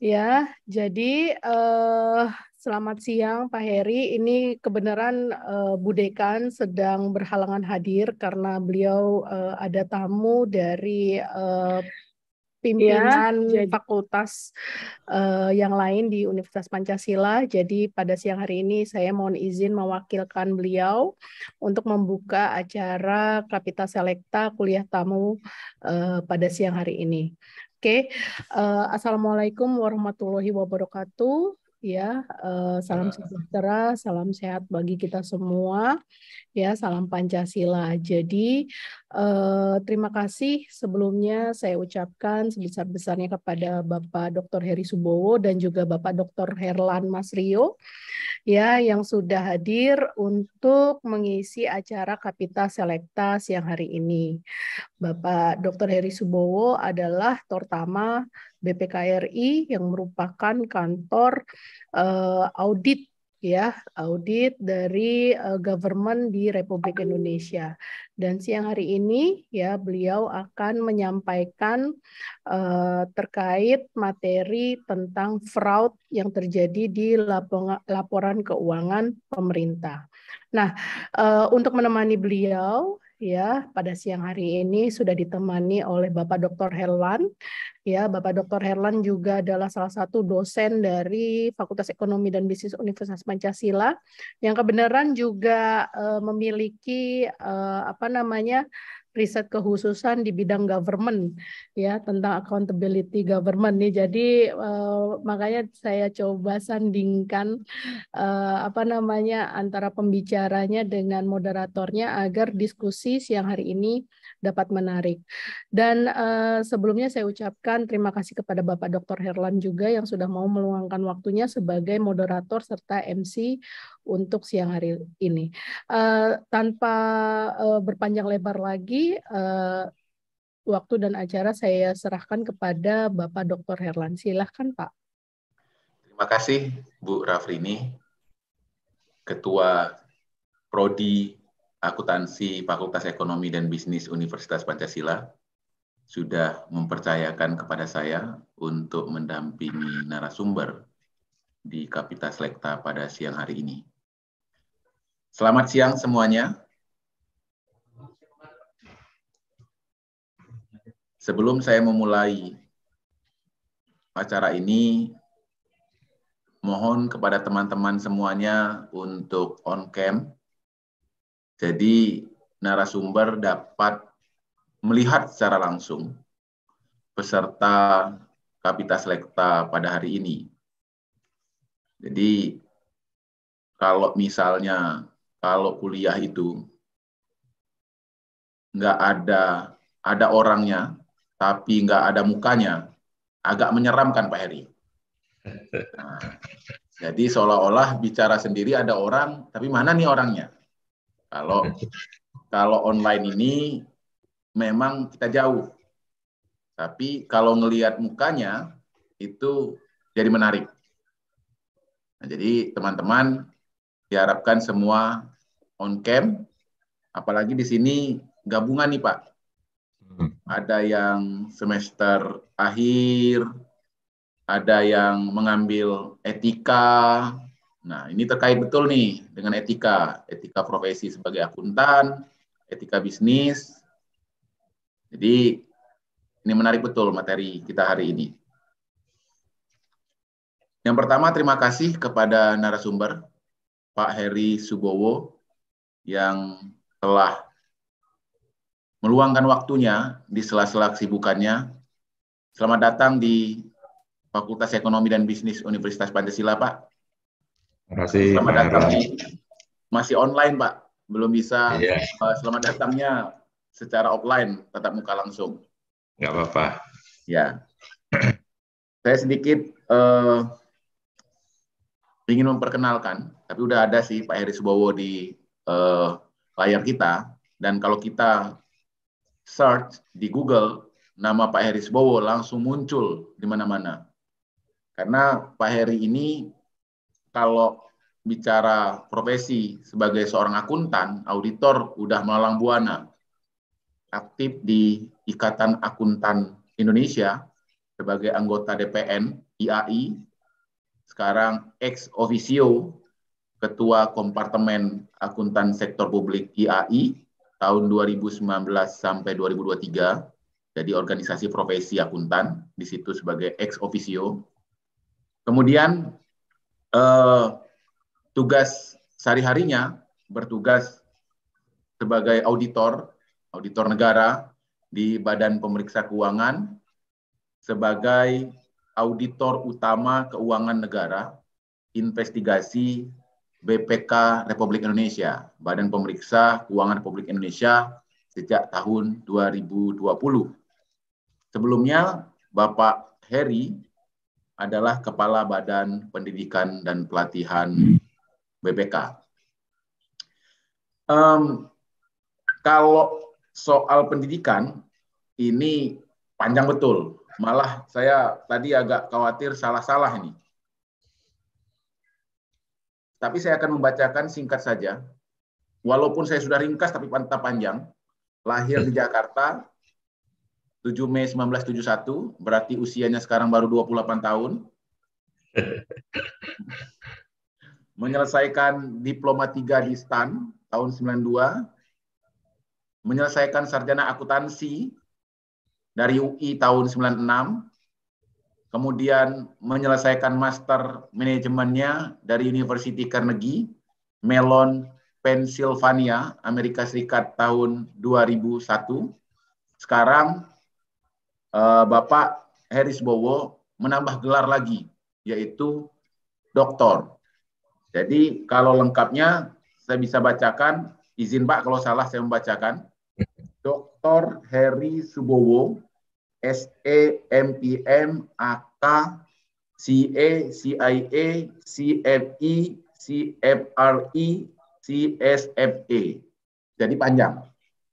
Ya, jadi uh, selamat siang Pak Heri. Ini kebenaran uh, Bu Dekan sedang berhalangan hadir karena beliau uh, ada tamu dari uh, pimpinan ya, fakultas uh, yang lain di Universitas Pancasila. Jadi pada siang hari ini saya mohon izin mewakilkan beliau untuk membuka acara Kapita Selekta Kuliah Tamu uh, pada siang hari ini. Oke, okay. uh, eh, assalamualaikum warahmatullahi wabarakatuh ya. Eh, salam sejahtera, salam sehat bagi kita semua. Ya, salam Pancasila. Jadi eh, terima kasih sebelumnya saya ucapkan sebesar-besarnya kepada Bapak Dr. Heri Subowo dan juga Bapak Dr. Herlan Mas ya yang sudah hadir untuk mengisi acara Kapita Selektas siang hari ini. Bapak Dr. Heri Subowo adalah terutama BPKRI yang merupakan kantor uh, audit ya audit dari uh, government di Republik Indonesia dan siang hari ini ya beliau akan menyampaikan uh, terkait materi tentang fraud yang terjadi di laporan, keuangan pemerintah. Nah, uh, untuk menemani beliau ya pada siang hari ini sudah ditemani oleh Bapak Dr. Herlan. Ya, Bapak Dr. Herlan juga adalah salah satu dosen dari Fakultas Ekonomi dan Bisnis Universitas Pancasila yang kebenaran juga uh, memiliki uh, apa namanya riset kehususan di bidang government ya tentang accountability government nih. Jadi uh, makanya saya coba sandingkan uh, apa namanya antara pembicaranya dengan moderatornya agar diskusi siang hari ini dapat menarik. Dan uh, sebelumnya saya ucapkan terima kasih kepada Bapak Dr. Herlan juga yang sudah mau meluangkan waktunya sebagai moderator serta MC untuk siang hari ini. Uh, tanpa uh, berpanjang lebar lagi, uh, waktu dan acara saya serahkan kepada Bapak Dr. Herlan. Silahkan Pak. Terima kasih Bu Rafrini, Ketua Prodi Akuntansi Fakultas Ekonomi dan Bisnis Universitas Pancasila sudah mempercayakan kepada saya untuk mendampingi narasumber di Kapita Selekta pada siang hari ini. Selamat siang semuanya. Sebelum saya memulai acara ini, mohon kepada teman-teman semuanya untuk on cam. Jadi narasumber dapat melihat secara langsung peserta Kapita Selekta pada hari ini. Jadi kalau misalnya kalau kuliah itu nggak ada ada orangnya tapi nggak ada mukanya, agak menyeramkan Pak Heri. Nah, jadi seolah-olah bicara sendiri ada orang, tapi mana nih orangnya? Kalau kalau online ini memang kita jauh, tapi kalau ngelihat mukanya itu jadi menarik. Nah, jadi teman-teman diharapkan semua on cam, apalagi di sini gabungan nih Pak. Hmm. Ada yang semester akhir, ada yang mengambil etika. Nah, ini terkait betul nih dengan etika, etika profesi sebagai akuntan, etika bisnis. Jadi ini menarik betul materi kita hari ini. Yang pertama terima kasih kepada narasumber Pak Heri Subowo yang telah meluangkan waktunya di sela-sela kesibukannya. Selamat datang di Fakultas Ekonomi dan Bisnis Universitas Pancasila, Pak. Terima kasih. Selamat Pak datang di masih online, Pak. Belum bisa. Uh, Selamat datangnya secara offline, tetap muka langsung. Enggak apa-apa. Ya. Saya sedikit uh, ingin memperkenalkan, tapi udah ada sih Pak Heri Subowo di uh, layar kita. Dan kalau kita search di Google, nama Pak Heri Subowo langsung muncul di mana-mana. Karena Pak Heri ini kalau bicara profesi sebagai seorang akuntan, auditor udah melalang buana. Aktif di Ikatan Akuntan Indonesia sebagai anggota DPN IAI sekarang ex officio Ketua Kompartemen Akuntan Sektor Publik IAI tahun 2019 sampai 2023. Jadi organisasi profesi akuntan di situ sebagai ex officio. Kemudian eh, tugas sehari-harinya bertugas sebagai auditor, auditor negara di Badan Pemeriksa Keuangan sebagai Auditor Utama Keuangan Negara, Investigasi BPK Republik Indonesia, Badan Pemeriksa Keuangan Republik Indonesia sejak tahun 2020. Sebelumnya, Bapak Heri adalah Kepala Badan Pendidikan dan Pelatihan BPK. Um, kalau soal pendidikan, ini panjang betul Malah saya tadi agak khawatir salah-salah ini. Tapi saya akan membacakan singkat saja. Walaupun saya sudah ringkas tapi pantas panjang. Lahir di hmm. Jakarta 7 Mei 1971, berarti usianya sekarang baru 28 tahun. Menyelesaikan diploma 3 di STAN tahun 92. Menyelesaikan sarjana akuntansi dari UI tahun 96, kemudian menyelesaikan master manajemennya dari University Carnegie, Mellon, Pennsylvania, Amerika Serikat tahun 2001. Sekarang eh, Bapak Heris Bowo menambah gelar lagi, yaitu doktor. Jadi kalau lengkapnya saya bisa bacakan, izin Pak kalau salah saya membacakan. Dr. Heri Subowo, SE, MPM, AK, CA, CIA, CFE, CFRE, CSFE. Jadi panjang.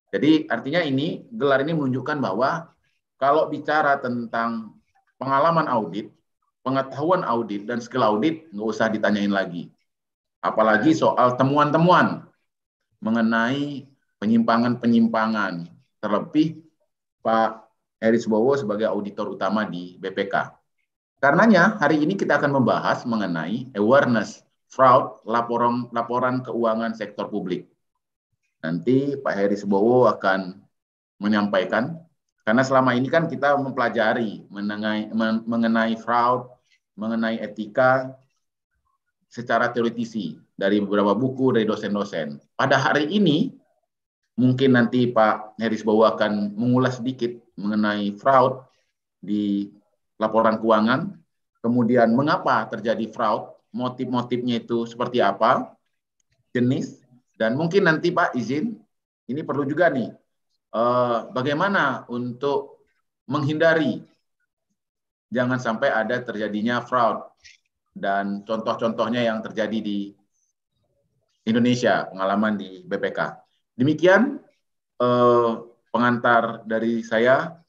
Jadi artinya ini gelar ini menunjukkan bahwa kalau bicara tentang pengalaman audit, pengetahuan audit dan skill audit nggak usah ditanyain lagi. Apalagi soal temuan-temuan mengenai penyimpangan-penyimpangan. Terlebih Pak Eris Bowo sebagai auditor utama di BPK. Karenanya hari ini kita akan membahas mengenai awareness fraud laporan laporan keuangan sektor publik. Nanti Pak Heri Subowo akan menyampaikan karena selama ini kan kita mempelajari mengenai mengenai fraud, mengenai etika secara teoritisi dari beberapa buku dari dosen-dosen. Pada hari ini Mungkin nanti Pak Heris Bowo akan mengulas sedikit mengenai fraud di laporan keuangan, kemudian mengapa terjadi fraud, motif-motifnya itu seperti apa, jenis, dan mungkin nanti Pak izin, ini perlu juga nih, eh, bagaimana untuk menghindari jangan sampai ada terjadinya fraud dan contoh-contohnya yang terjadi di Indonesia, pengalaman di BPK. Demikian eh, pengantar dari saya.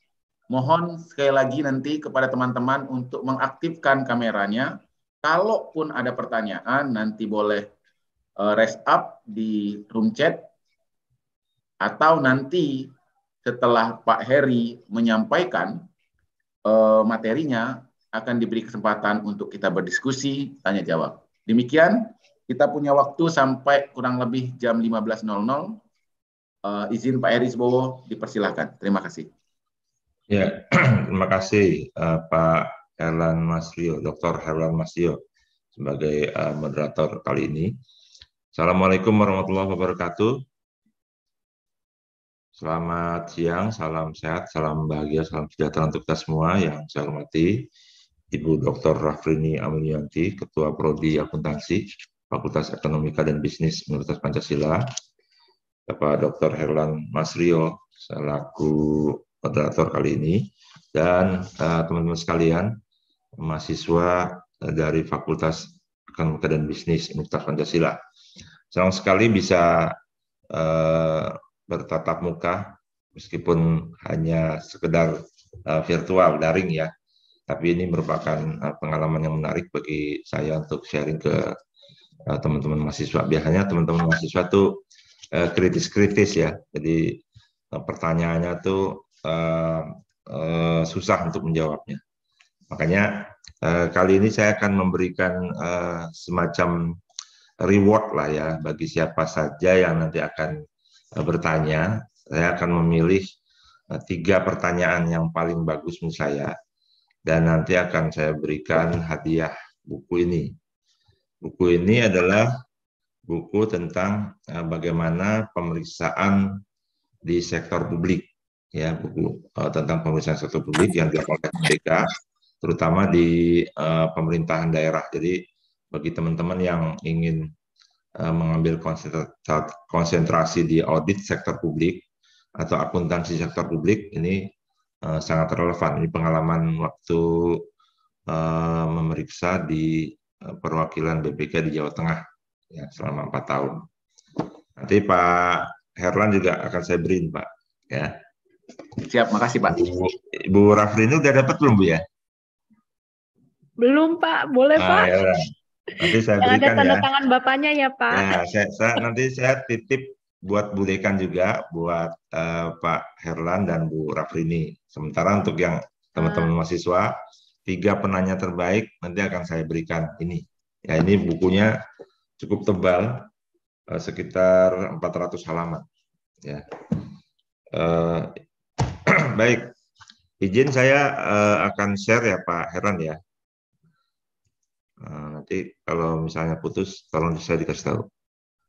Mohon sekali lagi nanti kepada teman-teman untuk mengaktifkan kameranya. Kalaupun ada pertanyaan, nanti boleh eh, raise up di room chat atau nanti setelah Pak Heri menyampaikan eh, materinya akan diberi kesempatan untuk kita berdiskusi tanya jawab. Demikian kita punya waktu sampai kurang lebih jam 15.00 uh, izin Pak Eris Bowo dipersilahkan. Terima kasih. Ya, terima kasih uh, Pak Erlan Masrio, Dr. Herlan Masrio sebagai uh, moderator kali ini. Assalamualaikum warahmatullahi wabarakatuh. Selamat siang, salam sehat, salam bahagia, salam sejahtera untuk kita semua yang saya hormati. Ibu Dr. Rafrini Amunianti, Ketua Prodi Akuntansi, Fakultas Ekonomika dan Bisnis Universitas Pancasila, Bapak Dr. Herlan Masrio selaku moderator kali ini dan eh, teman-teman uh, sekalian mahasiswa eh, dari Fakultas Ekonomi dan Bisnis Universitas Pancasila. Senang sekali bisa uh, bertatap muka meskipun hanya sekedar uh, virtual daring ya. Tapi ini merupakan uh, pengalaman yang menarik bagi saya untuk sharing ke teman-teman mahasiswa. Biasanya teman-teman mahasiswa tuh Eh, kritis-kritis ya. Jadi eh, pertanyaannya tuh uh, uh, susah untuk menjawabnya. Makanya uh, kali ini saya akan memberikan uh, semacam reward lah ya bagi siapa saja yang nanti akan uh, bertanya. Saya akan memilih uh, tiga pertanyaan yang paling bagus menurut saya dan nanti akan saya berikan hadiah buku ini. Buku ini adalah buku tentang uh, bagaimana pemeriksaan di sektor publik ya buku uh, tentang pemeriksaan sektor publik yang dilakukan KPK terutama di uh, pemerintahan daerah. Jadi bagi teman-teman yang ingin uh, mengambil konsentrasi di audit sektor publik atau akuntansi sektor publik ini uh, sangat relevan. Ini pengalaman waktu uh, memeriksa di perwakilan BPK di Jawa Tengah ya, selama empat tahun. Nanti Pak Herlan juga akan saya beriin Pak. Ya. Siap, makasih Pak. Ibu, Ibu Rafli ini udah dapat belum Bu ya? Belum Pak, boleh nah, Pak. Ya, nanti saya berikan berikan ada ya. tanda ya. tangan bapaknya ya Pak. Ya, saya, saya, nanti saya titip buat Bu Dekan juga, buat uh, Pak Herlan dan Bu Rafrini. Sementara untuk yang teman-teman ah. mahasiswa, tiga penanya terbaik nanti akan saya berikan ini. Ya ini bukunya cukup tebal eh, sekitar 400 halaman ya eh, baik izin saya eh, akan share ya Pak Heran ya eh, nanti kalau misalnya putus tolong saya dikasih tahu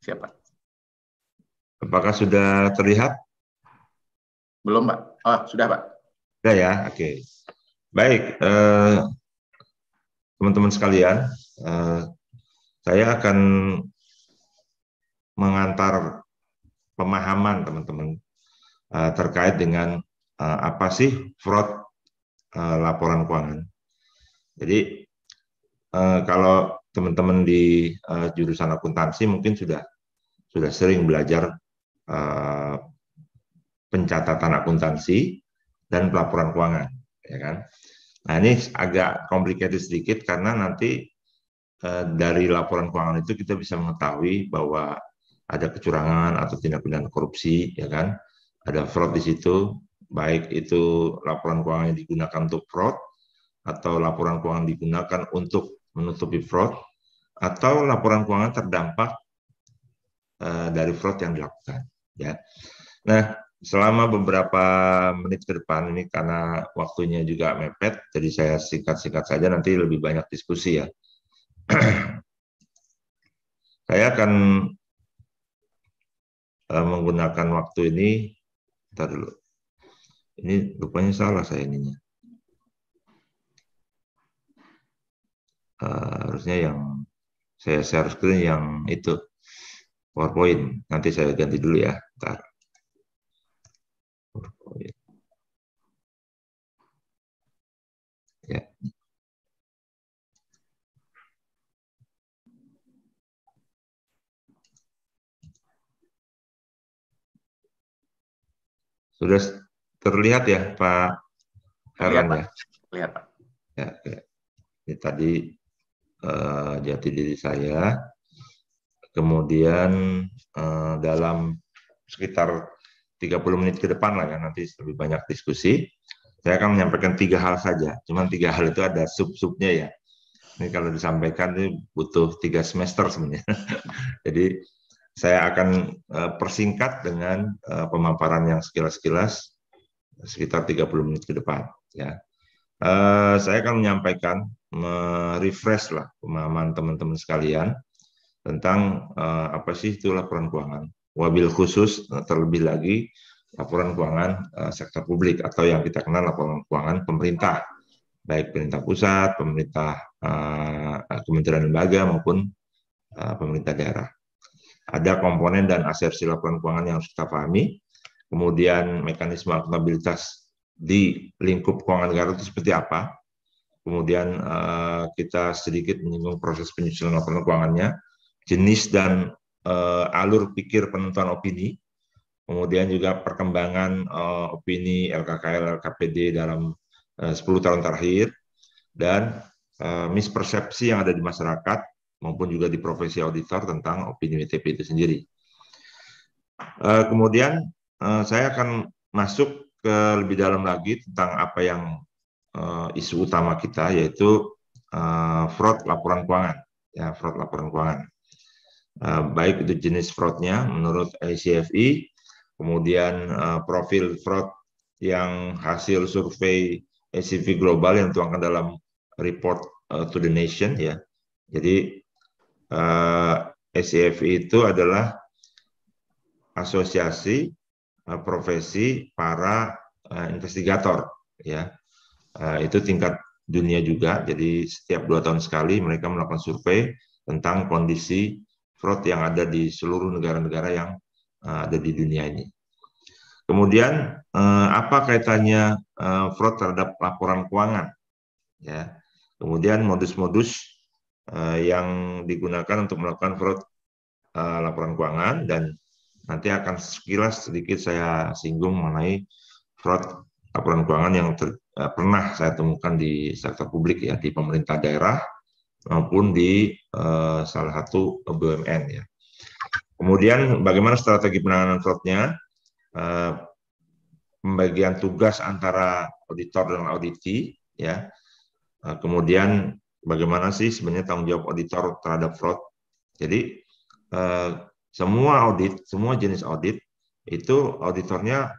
siapa apakah sudah terlihat belum Pak oh sudah Pak sudah ya oke okay. baik eh, teman-teman teman sekalian eh, saya akan mengantar pemahaman teman-teman eh, terkait dengan eh, apa sih fraud eh, laporan keuangan. Jadi kalau teman-teman di jurusan akuntansi mungkin sudah sudah sering belajar pencatatan akuntansi dan pelaporan keuangan, ya kan? Nah ini agak complicated sedikit karena nanti Eh, dari laporan keuangan itu kita bisa mengetahui bahwa ada kecurangan atau tindak pidana korupsi, ya kan? Ada fraud di situ, baik itu laporan keuangan yang digunakan untuk fraud atau laporan keuangan digunakan untuk menutupi fraud atau laporan keuangan terdampak uh, dari fraud yang dilakukan, ya. Nah, selama beberapa menit ke depan ini karena waktunya juga mepet, jadi saya singkat-singkat saja nanti lebih banyak diskusi ya saya akan uh, menggunakan waktu ini, ntar dulu. Ini rupanya salah saya ininya. Uh, harusnya yang saya share screen yang itu PowerPoint. Nanti saya ganti dulu ya, ntar. PowerPoint. Ya, Sudah terlihat ya Pak Heran ya? Terlihat Pak. Ya, ya. Ini tadi uh, jati diri saya. Kemudian uh, dalam sekitar 30 menit ke depan lah ya, nanti lebih banyak diskusi. Saya akan menyampaikan tiga hal saja. Cuman tiga hal itu ada sub-subnya ya. Ini kalau disampaikan ini butuh tiga semester sebenarnya. Jadi saya akan eh, persingkat dengan eh, pemaparan yang sekilas-sekilas sekitar 30 menit ke depan. Ya, eh, saya akan menyampaikan, merefresh lah pemahaman teman-teman sekalian tentang apa sih itu laporan keuangan. Wabil khusus terlebih lagi laporan keuangan sektor publik atau yang kita kenal laporan keuangan pemerintah baik pemerintah pusat, pemerintah uh, kementerian lembaga maupun pemerintah daerah ada komponen dan asersi laporan keuangan yang harus kita pahami. Kemudian mekanisme akuntabilitas di lingkup keuangan negara itu seperti apa. Kemudian uh, kita sedikit menyinggung proses penyusunan laporan keuangannya, jenis dan uh, alur pikir penentuan opini, kemudian juga perkembangan uh, opini LKKL, LKPD dalam 10 tahun terakhir, dan mispersepsi yang ada di masyarakat, maupun juga di profesi auditor tentang opini WTP itu sendiri. Uh, kemudian uh, saya akan masuk ke lebih dalam lagi tentang apa yang uh, isu utama kita yaitu uh, fraud laporan keuangan ya fraud laporan keuangan uh, baik itu jenis fraudnya menurut ICFI kemudian uh, profil fraud yang hasil survei ICFI global yang tuangkan dalam report uh, to the nation ya jadi uh, eh, SIF e itu adalah asosiasi uh, profesi para uh, investigator ya uh, itu tingkat dunia juga jadi setiap dua tahun sekali mereka melakukan survei tentang kondisi fraud yang ada di seluruh negara-negara yang uh, ada di dunia ini kemudian uh, apa kaitannya uh, fraud terhadap laporan keuangan ya kemudian modus-modus Eh, yang digunakan untuk melakukan fraud eh, laporan keuangan dan nanti akan sekilas sedikit saya singgung mengenai fraud laporan keuangan yang ter, eh, pernah saya temukan di sektor publik ya di pemerintah daerah maupun di salah satu BUMN ya. Kemudian bagaimana strategi penanganan fraudnya? pembagian tugas antara auditor dan auditi ya. kemudian bagaimana sih sebenarnya tanggung jawab auditor terhadap fraud. Jadi eh, semua audit, semua jenis audit itu auditornya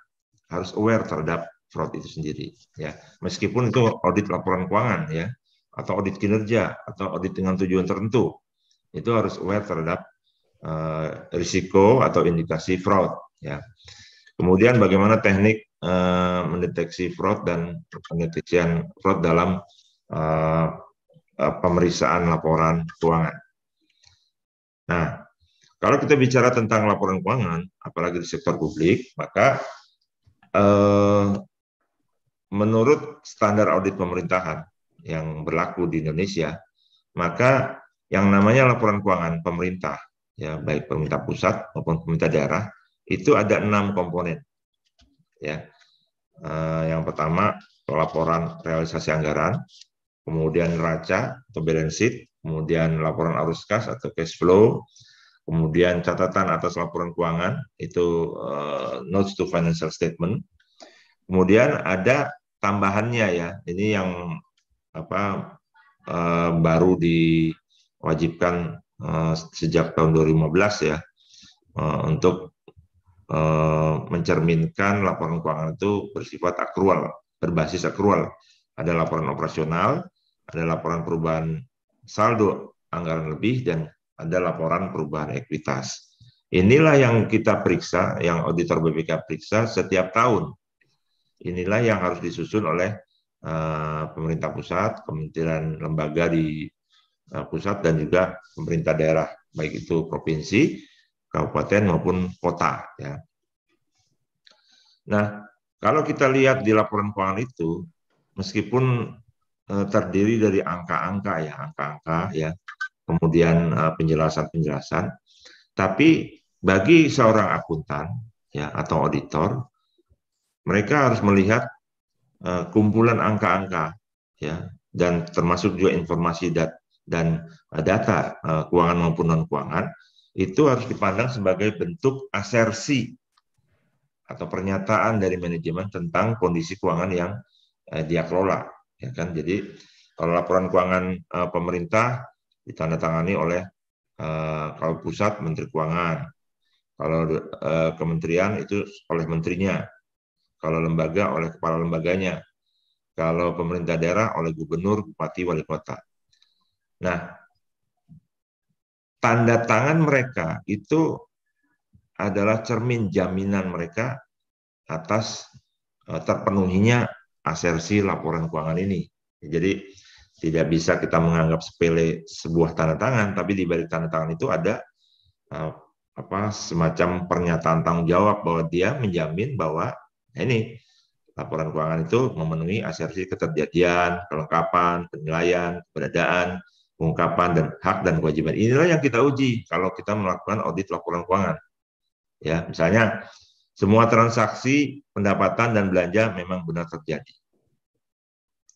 harus aware terhadap fraud itu sendiri ya. Meskipun itu audit laporan keuangan ya atau audit kinerja atau audit dengan tujuan tertentu itu harus aware terhadap uh, risiko atau indikasi fraud ya. Kemudian bagaimana teknik uh, mendeteksi fraud dan pendeteksian fraud dalam uh, Eh, pemeriksaan laporan keuangan. Nah, kalau kita bicara tentang laporan keuangan, apalagi di sektor publik, maka eh, menurut standar audit pemerintahan yang berlaku di Indonesia, maka yang namanya laporan keuangan pemerintah, ya baik pemerintah pusat maupun pemerintah daerah, itu ada enam komponen. Ya, eh, yang pertama laporan realisasi anggaran, kemudian neraca atau balance sheet, kemudian laporan arus kas atau cash flow, kemudian catatan atas laporan keuangan itu uh, notes to financial statement. Kemudian ada tambahannya ya, ini yang apa uh, baru diwajibkan uh, sejak tahun 2015 ya uh, untuk uh, mencerminkan laporan keuangan itu bersifat akrual, berbasis akrual. Ada laporan operasional, ada laporan perubahan saldo anggaran lebih dan ada laporan perubahan ekuitas. Inilah yang kita periksa, yang auditor BPK periksa setiap tahun. Inilah yang harus disusun oleh uh, pemerintah pusat, kementerian lembaga di uh, pusat dan juga pemerintah daerah, baik itu provinsi, kabupaten maupun kota. Ya. Nah, kalau kita lihat di laporan keuangan itu, meskipun Eh, terdiri dari angka-angka ya, angka-angka ya, kemudian eh, penjelasan-penjelasan. Tapi bagi seorang akuntan ya atau auditor, mereka harus melihat eh, kumpulan angka-angka ya dan termasuk juga informasi dat dan data keuangan maupun non keuangan itu harus dipandang sebagai bentuk asersi atau pernyataan dari manajemen tentang kondisi keuangan yang dia kelola ya kan jadi kalau laporan keuangan uh, pemerintah ditandatangani oleh uh, eh, kalau pusat menteri keuangan kalau uh, kementerian itu oleh menterinya kalau lembaga oleh kepala lembaganya kalau pemerintah daerah oleh gubernur bupati wali kota nah tanda tangan mereka itu adalah cermin jaminan mereka atas terpenuhinya asersi laporan keuangan ini. Jadi tidak bisa kita menganggap sepele sebuah tanda tangan, tapi di balik tanda tangan itu ada eh, apa semacam pernyataan tanggung jawab bahwa dia menjamin bahwa ini laporan keuangan itu memenuhi asersi keterjadian, kelengkapan, penilaian, keberadaan, pengungkapan dan hak dan kewajiban. Inilah yang kita uji kalau kita melakukan audit laporan keuangan. Ya, misalnya semua transaksi pendapatan dan belanja memang benar terjadi.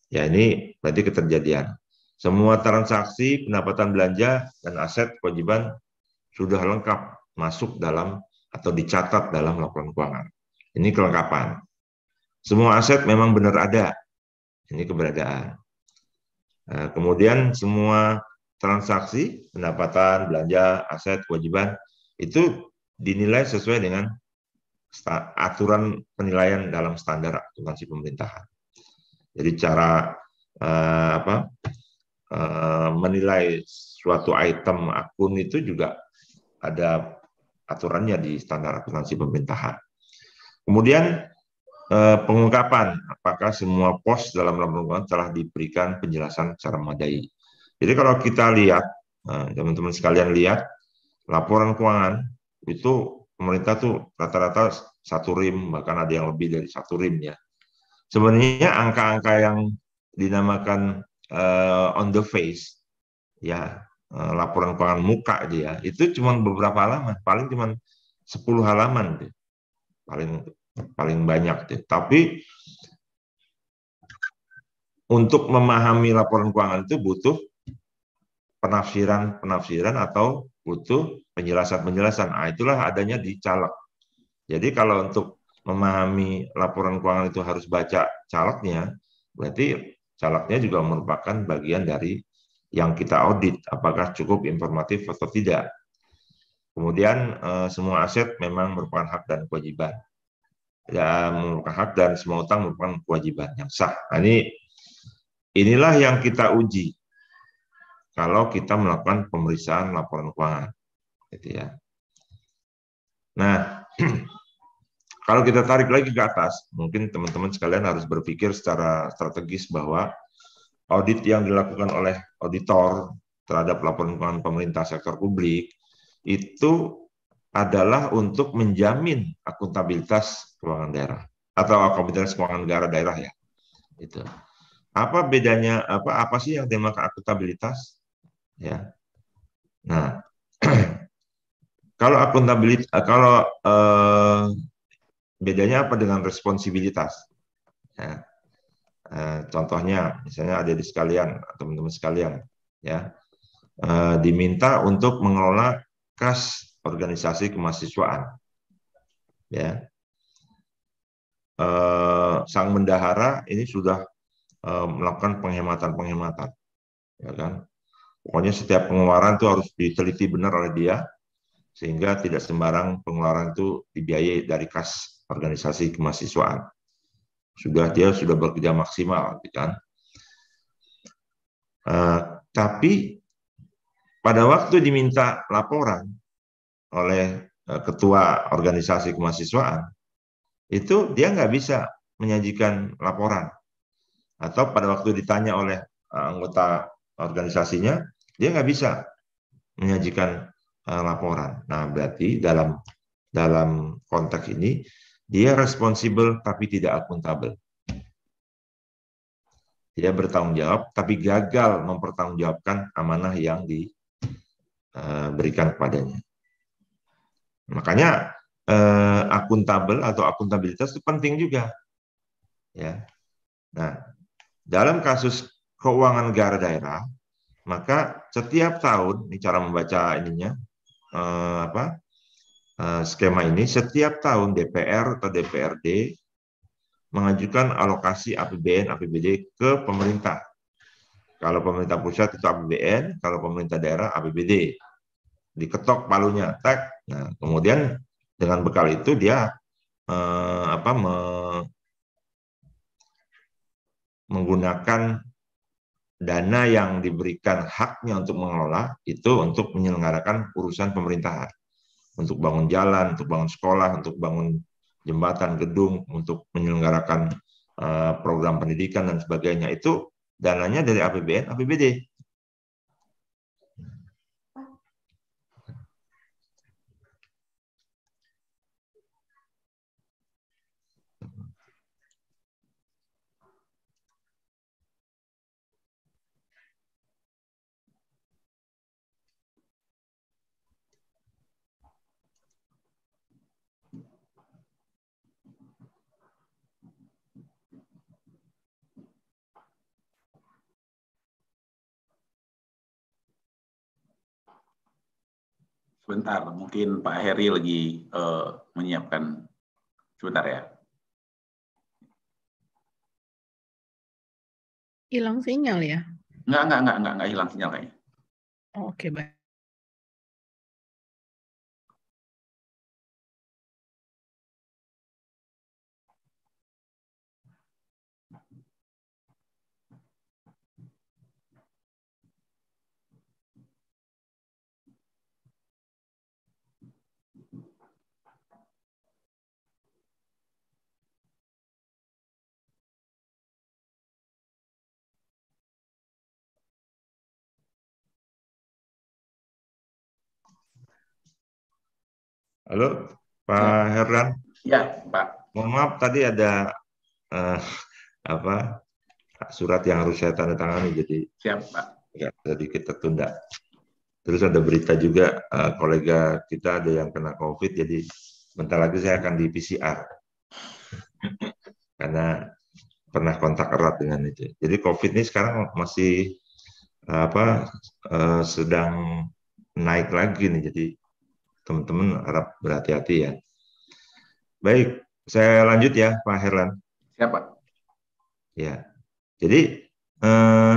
Ya ini berarti keterjadian. Semua transaksi pendapatan belanja dan aset kewajiban sudah lengkap masuk dalam atau dicatat dalam laporan keuangan. Ini kelengkapan. Semua aset memang benar ada. Ini keberadaan. Eh, kemudian semua transaksi, pendapatan, belanja, aset, kewajiban itu dinilai sesuai dengan aturan penilaian dalam standar akuntansi pemerintahan. Jadi cara uh, apa uh, menilai suatu item akun itu juga ada aturannya di standar akuntansi pemerintahan. Kemudian uh, pengungkapan apakah semua pos dalam laporan telah diberikan penjelasan secara madai. Jadi kalau kita lihat teman-teman sekalian lihat laporan keuangan itu pemerintah tuh rata-rata satu rim, bahkan ada yang lebih dari satu rim ya. Sebenarnya angka-angka yang dinamakan uh, on the face, ya eh, laporan keuangan muka dia, itu cuma beberapa halaman, paling cuma 10 halaman, deh. paling paling banyak deh. Tapi untuk memahami laporan keuangan itu butuh penafsiran-penafsiran atau butuh penjelasan-penjelasan. Nah, itulah adanya di caleg. Jadi kalau untuk memahami laporan keuangan itu harus baca calegnya, berarti calegnya juga merupakan bagian dari yang kita audit, apakah cukup informatif atau tidak. Kemudian eh, semua aset memang merupakan hak dan kewajiban. Ya, merupakan hak dan semua utang merupakan kewajiban yang sah. Nah, ini inilah yang kita uji kalau kita melakukan pemeriksaan laporan keuangan. Gitu ya. Nah, kalau kita tarik lagi ke atas, mungkin teman-teman sekalian harus berpikir secara strategis bahwa audit yang dilakukan oleh auditor terhadap laporan keuangan pemerintah sektor publik itu adalah untuk menjamin akuntabilitas keuangan daerah atau akuntabilitas keuangan negara daerah ya. Itu. Apa bedanya apa apa sih yang dimaksud akuntabilitas? ya. Nah, kalau akuntabilitas kalau eh, bedanya apa dengan responsibilitas? Ya. Eh, contohnya misalnya ada di sekalian teman-teman sekalian ya eh, diminta untuk mengelola kas organisasi kemahasiswaan ya eh, sang bendahara ini sudah eh, melakukan penghematan penghematan ya kan Pokoknya setiap pengeluaran itu harus diteliti benar oleh dia, sehingga tidak sembarang pengeluaran itu dibiayai dari kas organisasi kemahasiswaan. Sudah dia sudah bekerja maksimal, gitu kan? Uh, tapi pada waktu diminta laporan oleh uh, ketua organisasi kemahasiswaan, itu dia nggak bisa menyajikan laporan. Atau pada waktu ditanya oleh uh, anggota organisasinya, dia nggak bisa menyajikan uh, laporan. Nah, berarti dalam dalam konteks ini dia responsibel tapi tidak akuntabel. Dia bertanggung jawab tapi gagal mempertanggungjawabkan amanah yang diberikan eh, kepadanya. Makanya uh, akuntabel atau akuntabilitas itu penting juga. Ya. Nah, dalam kasus keuangan negara daerah, maka setiap tahun ini cara membaca ininya eh, apa eh, skema ini setiap tahun DPR atau DPRD mengajukan alokasi APBN APBD ke pemerintah. Kalau pemerintah pusat itu APBN, kalau pemerintah daerah APBD. Diketok palunya, tak. Nah, kemudian dengan bekal itu dia eh, apa me, menggunakan dana yang diberikan haknya untuk mengelola itu untuk menyelenggarakan urusan pemerintahan. Untuk bangun jalan, untuk bangun sekolah, untuk bangun jembatan, gedung, untuk menyelenggarakan eh, program pendidikan dan sebagainya itu dananya dari APBN, APBD. Sebentar, mungkin Pak Heri lagi uh, menyiapkan. Sebentar ya. Hilang sinyal ya? Enggak, enggak, enggak, enggak, enggak hilang sinyal kayaknya. Oh, Oke, okay, baik. Halo, Pak Herlan. Ya, Pak. Mohon maaf tadi ada uh, apa surat yang harus saya tanda tangani, jadi siap, Pak. Ya, jadi kita tunda. Terus ada berita juga uh, kolega kita ada yang kena COVID, jadi bentar lagi saya akan di PCR karena pernah kontak erat dengan itu. Jadi COVID ini sekarang masih eh, apa uh, sedang naik lagi nih, jadi teman-teman harap berhati-hati ya. Baik, saya lanjut ya Pak Herlan. Siapa? Ya, jadi eh,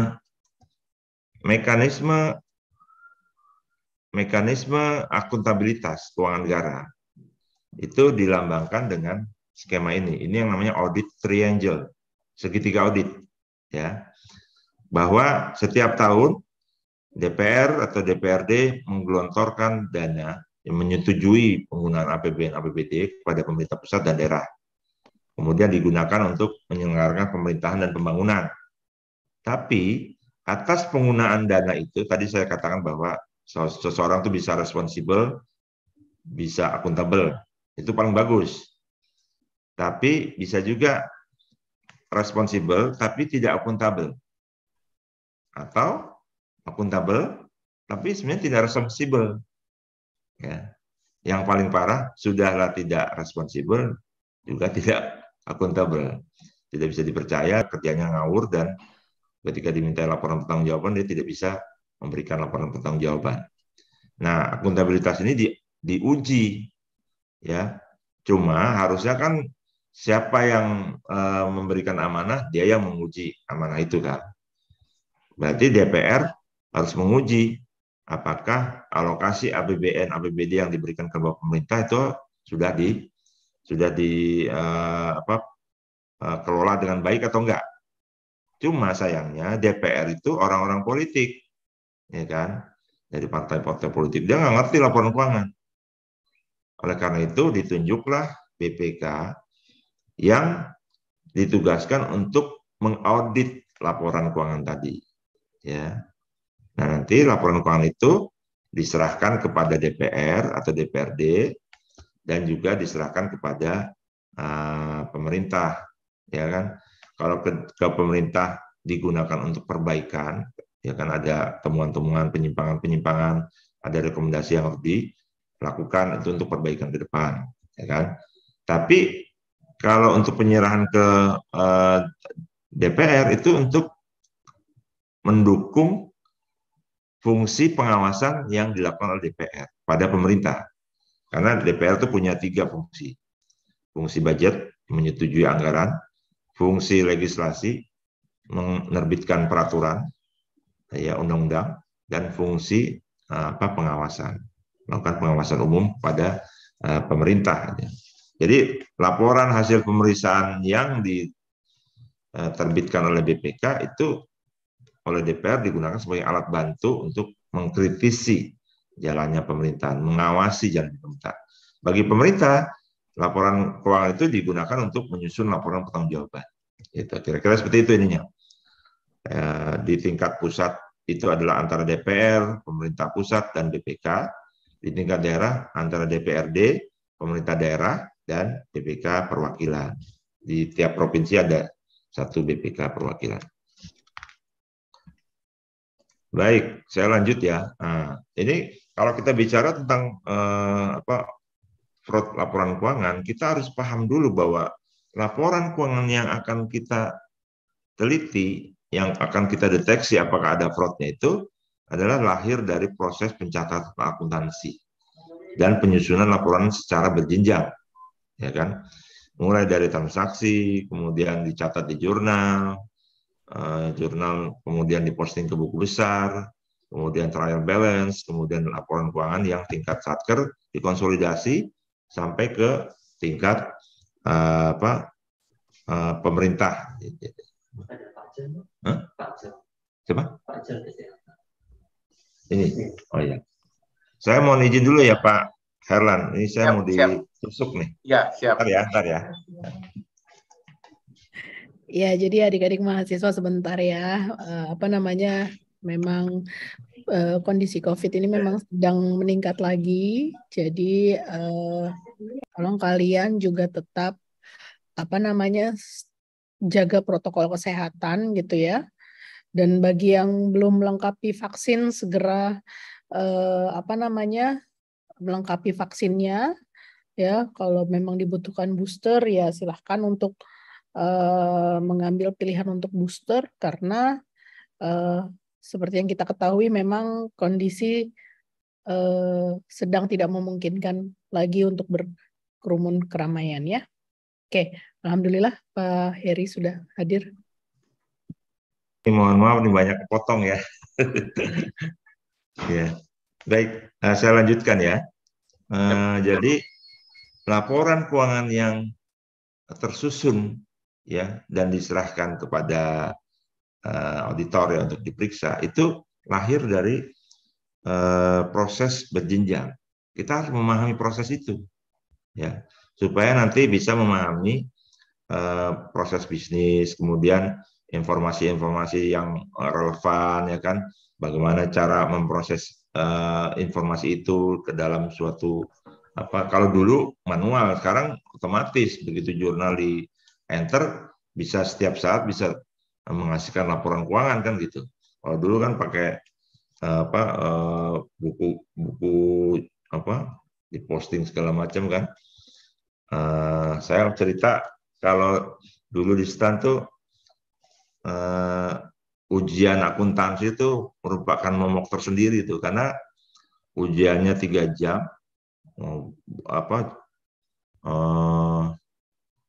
mekanisme mekanisme akuntabilitas keuangan negara itu dilambangkan dengan skema ini. Ini yang namanya audit triangle, segitiga audit, ya. Bahwa setiap tahun DPR atau DPRD menggelontorkan dana yang menyetujui penggunaan APBN APBD kepada pemerintah pusat dan daerah. Kemudian digunakan untuk menyelenggarakan pemerintahan dan pembangunan. Tapi atas penggunaan dana itu tadi saya katakan bahwa seseorang itu bisa responsibel, bisa akuntabel. Itu paling bagus. Tapi bisa juga responsibel tapi tidak akuntabel. Atau akuntabel tapi sebenarnya tidak responsibel ya. Yang paling parah sudahlah tidak responsibel juga tidak akuntabel. Tidak bisa dipercaya, kerjanya ngawur dan ketika diminta laporan pertanggungjawaban dia tidak bisa memberikan laporan pertanggungjawaban. Nah, akuntabilitas ini di, diuji ya. Cuma harusnya kan siapa yang e, memberikan amanah, dia yang menguji amanah itu kan. Berarti DPR harus menguji apakah alokasi APBN APBD yang diberikan ke pemerintah itu sudah di sudah di uh, apa uh, kelola dengan baik atau enggak. Cuma sayangnya DPR itu orang-orang politik, ya kan? Dari partai-partai politik dia nggak ngerti laporan keuangan. Oleh karena itu ditunjuklah BPK yang ditugaskan untuk mengaudit laporan keuangan tadi. Ya, Nanti laporan keuangan itu diserahkan kepada DPR atau DPRD dan juga diserahkan kepada uh, pemerintah, ya kan? Kalau ke, ke pemerintah digunakan untuk perbaikan, ya kan ada temuan-temuan penyimpangan-penyimpangan, ada rekomendasi yang harus dilakukan itu untuk perbaikan ke depan, ya kan? Tapi kalau untuk penyerahan ke uh, eh, DPR itu untuk mendukung fungsi pengawasan yang dilakukan oleh DPR pada pemerintah. Karena DPR itu punya tiga fungsi. Fungsi budget, menyetujui anggaran, fungsi legislasi, menerbitkan peraturan, ya undang-undang, dan fungsi apa pengawasan, melakukan pengawasan umum pada uh, pemerintah. Ya. Jadi laporan hasil pemeriksaan yang diterbitkan eh, oleh BPK itu oleh DPR digunakan sebagai alat bantu untuk mengkritisi jalannya pemerintahan, mengawasi jalan pemerintahan. Bagi pemerintah, laporan keuangan itu digunakan untuk menyusun laporan pertanggungjawaban. Itu kira-kira seperti itu ininya. E, eh, di tingkat pusat itu adalah antara DPR, pemerintah pusat dan BPK. Di tingkat daerah antara DPRD, pemerintah daerah dan BPK perwakilan. Di tiap provinsi ada satu BPK perwakilan. Baik, saya lanjut ya. Nah, ini kalau kita bicara tentang eh, apa fraud laporan keuangan, kita harus paham dulu bahwa laporan keuangan yang akan kita teliti, yang akan kita deteksi apakah ada fraudnya itu adalah lahir dari proses pencatatan akuntansi dan penyusunan laporan secara berjenjang, ya kan? Mulai dari transaksi, kemudian dicatat di jurnal, Eh, jurnal kemudian diposting ke buku besar, kemudian trial balance, kemudian laporan keuangan yang tingkat satker dikonsolidasi sampai ke tingkat uh, apa uh, pemerintah. Pak Jel, Ini, oh ya. Saya mau izin dulu ya Pak Herlan. Ini saya siap, mau ditusuk nih. Ya, siap. Ntar ya, ntar ya. Ya, jadi adik-adik mahasiswa sebentar ya, uh, apa namanya, memang uh, kondisi COVID ini memang sedang meningkat lagi. Jadi uh, tolong kalian juga tetap apa namanya jaga protokol kesehatan gitu ya. Dan bagi yang belum melengkapi vaksin segera uh, apa namanya melengkapi vaksinnya ya. Kalau memang dibutuhkan booster ya silahkan untuk Eh, mengambil pilihan untuk booster karena uh, seperti yang kita ketahui memang kondisi uh, sedang tidak memungkinkan lagi untuk berkerumun keramaian ya. Oke, alhamdulillah Pak Heri sudah hadir. Mohon maaf ini banyak potong ya. ya, baik nah, saya lanjutkan ya. Uh, jadi laporan keuangan yang tersusun ya dan diserahkan kepada uh, auditor ya untuk diperiksa itu lahir dari uh, proses berjenjang. Kita harus memahami proses itu ya supaya nanti bisa memahami uh, proses bisnis kemudian informasi-informasi yang relevan ya kan bagaimana cara memproses uh, informasi itu ke dalam suatu apa kalau dulu manual sekarang otomatis begitu jurnal di enter bisa setiap saat bisa eh, menghasilkan laporan keuangan kan gitu. Kalau dulu kan pakai eh, apa eh, buku buku apa posting segala macam kan. saya cerita kalau dulu di stan tuh uh, ujian akuntansi itu merupakan momok tersendiri tuh karena ujiannya tiga jam apa uh,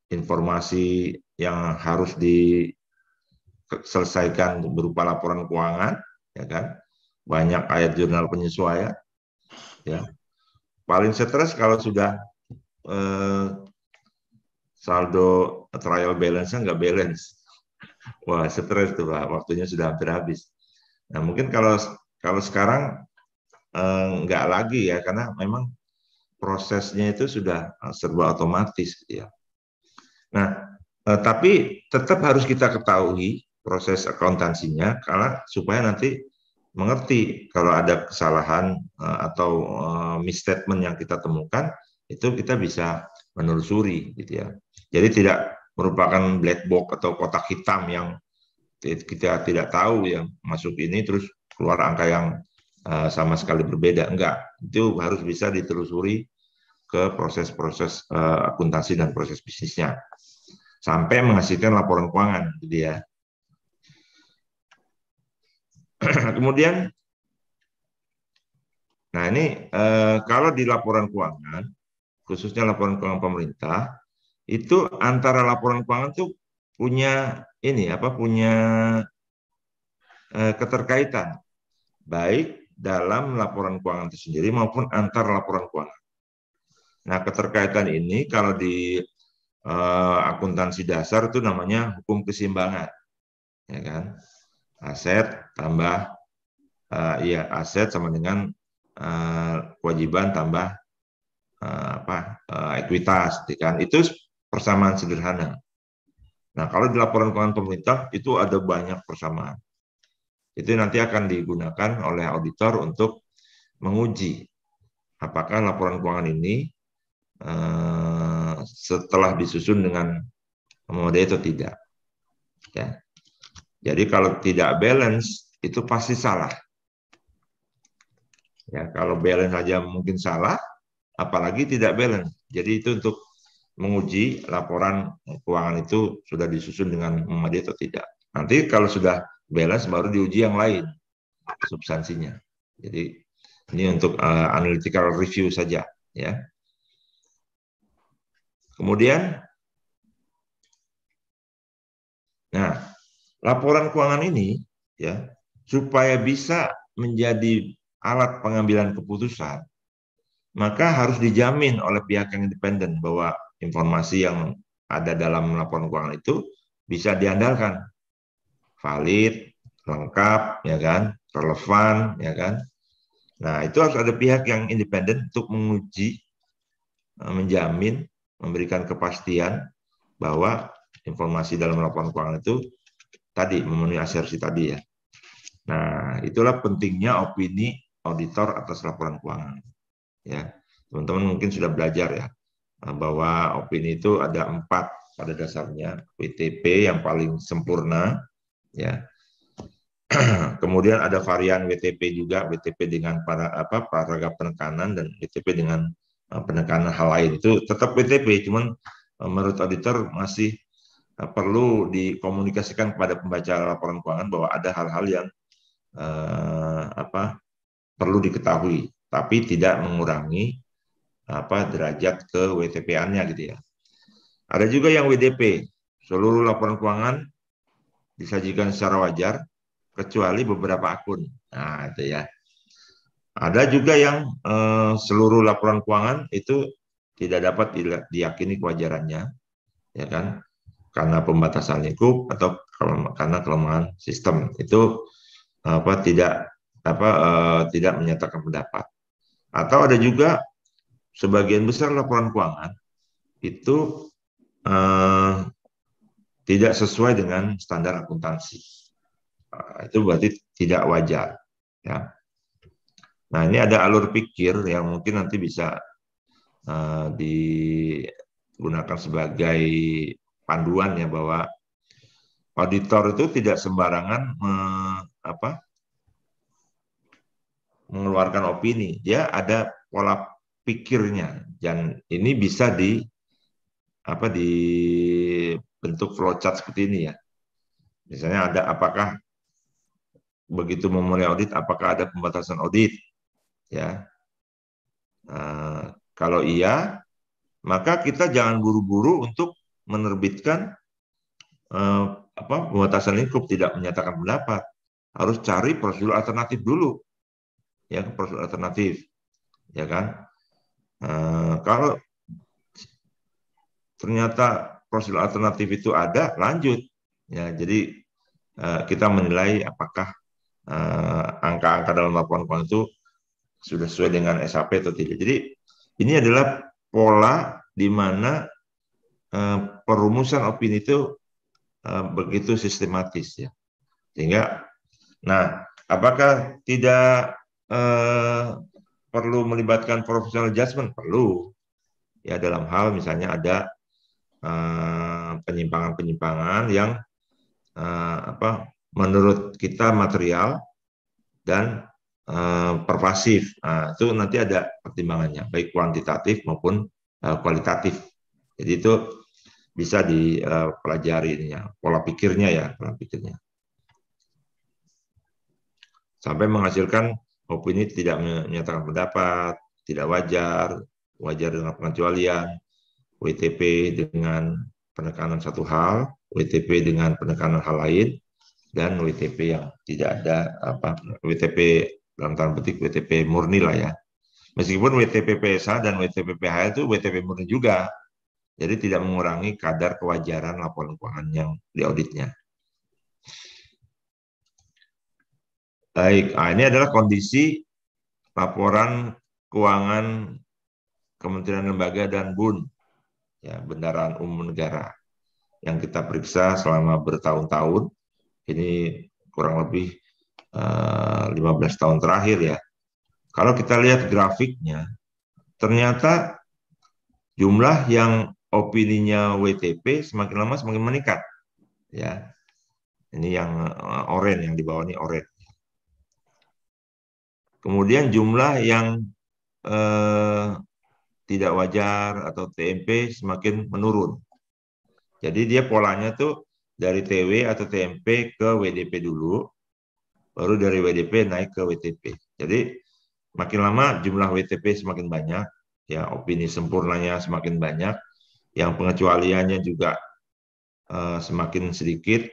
informasi yang harus diselesaikan berupa laporan keuangan, ya kan? Banyak ayat jurnal penyesuaian, ya. Paling stres kalau sudah eh, saldo trial balance-nya nggak balance. Wah, stres tuh Pak, waktunya sudah hampir habis. Nah, mungkin kalau kalau sekarang eh, nggak lagi ya, karena memang prosesnya itu sudah eh, serba otomatis, ya Nah, eh, tapi tetap harus kita ketahui proses akuntansinya karena supaya nanti mengerti kalau ada kesalahan eh, atau eh, misstatement yang kita temukan itu kita bisa menelusuri gitu ya. Jadi tidak merupakan black box atau kotak hitam yang kita tidak tahu yang masuk ini terus keluar angka yang eh, sama sekali berbeda enggak itu harus bisa ditelusuri ke proses-proses uh, akuntansi dan proses bisnisnya sampai menghasilkan laporan keuangan gitu ya. Kemudian nah ini uh, kalau di laporan keuangan khususnya laporan keuangan pemerintah itu antara laporan keuangan itu punya ini apa punya uh, keterkaitan baik dalam laporan keuangan itu sendiri maupun antar laporan keuangan. Nah, keterkaitan ini kalau di uh, akuntansi dasar itu namanya hukum keseimbangan. Ya kan? Aset tambah uh, ya aset sama dengan uh, kewajiban tambah uh, apa? Uh, ekuitas, ya kan? Itu persamaan sederhana. Nah, kalau di laporan keuangan pemerintah itu ada banyak persamaan. Itu nanti akan digunakan oleh auditor untuk menguji apakah laporan keuangan ini Eh, setelah disusun dengan memadai atau tidak. Ya. Jadi kalau tidak balance itu pasti salah. Ya, kalau balance saja mungkin salah, apalagi tidak balance. Jadi itu untuk menguji laporan keuangan itu sudah disusun dengan memadai atau tidak. Nanti kalau sudah balance baru diuji yang lain substansinya. Jadi ini untuk uh, analytical review saja ya. Kemudian, nah laporan keuangan ini ya supaya bisa menjadi alat pengambilan keputusan, maka harus dijamin oleh pihak yang independen bahwa informasi yang ada dalam laporan keuangan itu bisa diandalkan, valid, lengkap, ya kan, relevan, ya kan. Nah itu harus ada pihak yang independen untuk menguji, eh, menjamin memberikan kepastian bahwa informasi dalam laporan keuangan itu tadi memenuhi asersi tadi ya. Nah, itulah pentingnya opini auditor atas laporan keuangan. Ya, teman-teman mungkin sudah belajar ya eh, bahwa opini itu ada empat pada dasarnya WTP yang paling sempurna ya kemudian ada varian WTP juga WTP dengan para apa paragraf penekanan dan WTP dengan Eh, penekanan hal lain itu tetap WTP cuman eh, menurut auditor masih eh, perlu dikomunikasikan kepada pembaca laporan keuangan bahwa ada hal-hal yang eh, apa perlu diketahui tapi tidak mengurangi apa derajat ke WTP-annya gitu ya. Ada juga yang WDP, seluruh laporan keuangan disajikan secara wajar kecuali beberapa akun. Nah, itu ya. Ada juga yang eh, seluruh laporan keuangan itu tidak dapat diyakini kewajarannya, ya kan? Karena pembatasan lingkup atau karena kelemahan sistem itu apa tidak apa eh, tidak menyatakan pendapat. Atau ada juga sebagian besar laporan keuangan itu eh, tidak sesuai dengan standar akuntansi. Itu berarti tidak wajar, ya. Nah ini ada alur pikir yang mungkin nanti bisa uh, digunakan sebagai panduan ya bahwa auditor itu tidak sembarangan me, apa, mengeluarkan opini. Dia ya, ada pola pikirnya dan ini bisa di apa dibentuk flowchart seperti ini ya. Misalnya ada apakah begitu memulai audit apakah ada pembatasan audit ya uh, kalau iya maka kita jangan buru-buru untuk menerbitkan uh, apa pembatasan lingkup tidak menyatakan pendapat harus cari prosedur alternatif dulu ya prosedur alternatif ya kan uh, kalau ternyata prosedur alternatif itu ada lanjut ya jadi uh, kita menilai apakah angka-angka uh, dalam laporan itu sudah sesuai dengan SAP atau tidak. Jadi ini adalah pola di mana eh, perumusan opini itu eh, begitu sistematis ya. Sehingga nah, apakah tidak eh, perlu melibatkan profesional judgment? Perlu. Ya dalam hal misalnya ada eh, penyimpangan-penyimpangan eh, yang eh, apa menurut kita material dan Eh, pervasif. Nah, itu nanti ada pertimbangannya, baik kuantitatif maupun eh, kualitatif. Jadi itu bisa dipelajari eh, ini ya, pola pikirnya ya, pola pikirnya. Sampai menghasilkan opini oh, tidak menyatakan pendapat, tidak wajar, wajar dengan pengecualian, WTP dengan penekanan satu hal, WTP dengan penekanan hal lain, dan WTP yang tidak ada apa WTP dalam tanda petik WTP murni lah ya. Meskipun WTP PSA dan WTP PH itu WTP murni juga, jadi tidak mengurangi kadar kewajaran laporan keuangan yang diauditnya. Baik, nah, ini adalah kondisi laporan keuangan Kementerian Lembaga dan BUN, ya, Bendaraan Umum Negara, yang kita periksa selama bertahun-tahun. Ini kurang lebih 15 eh, tahun terakhir ya. Kalau kita lihat grafiknya, ternyata jumlah yang opininya WTP semakin lama semakin meningkat. Ya. Ini yang eh, oranye yang di bawah ini oranye. Kemudian jumlah yang eh, tidak wajar atau TMP semakin menurun. Jadi dia polanya tuh dari TW atau TMP ke WDP dulu, baru dari WDP naik ke WTP. Jadi makin lama jumlah WTP semakin banyak, ya opini sempurnanya semakin banyak, yang pengecualiannya juga uh, semakin sedikit,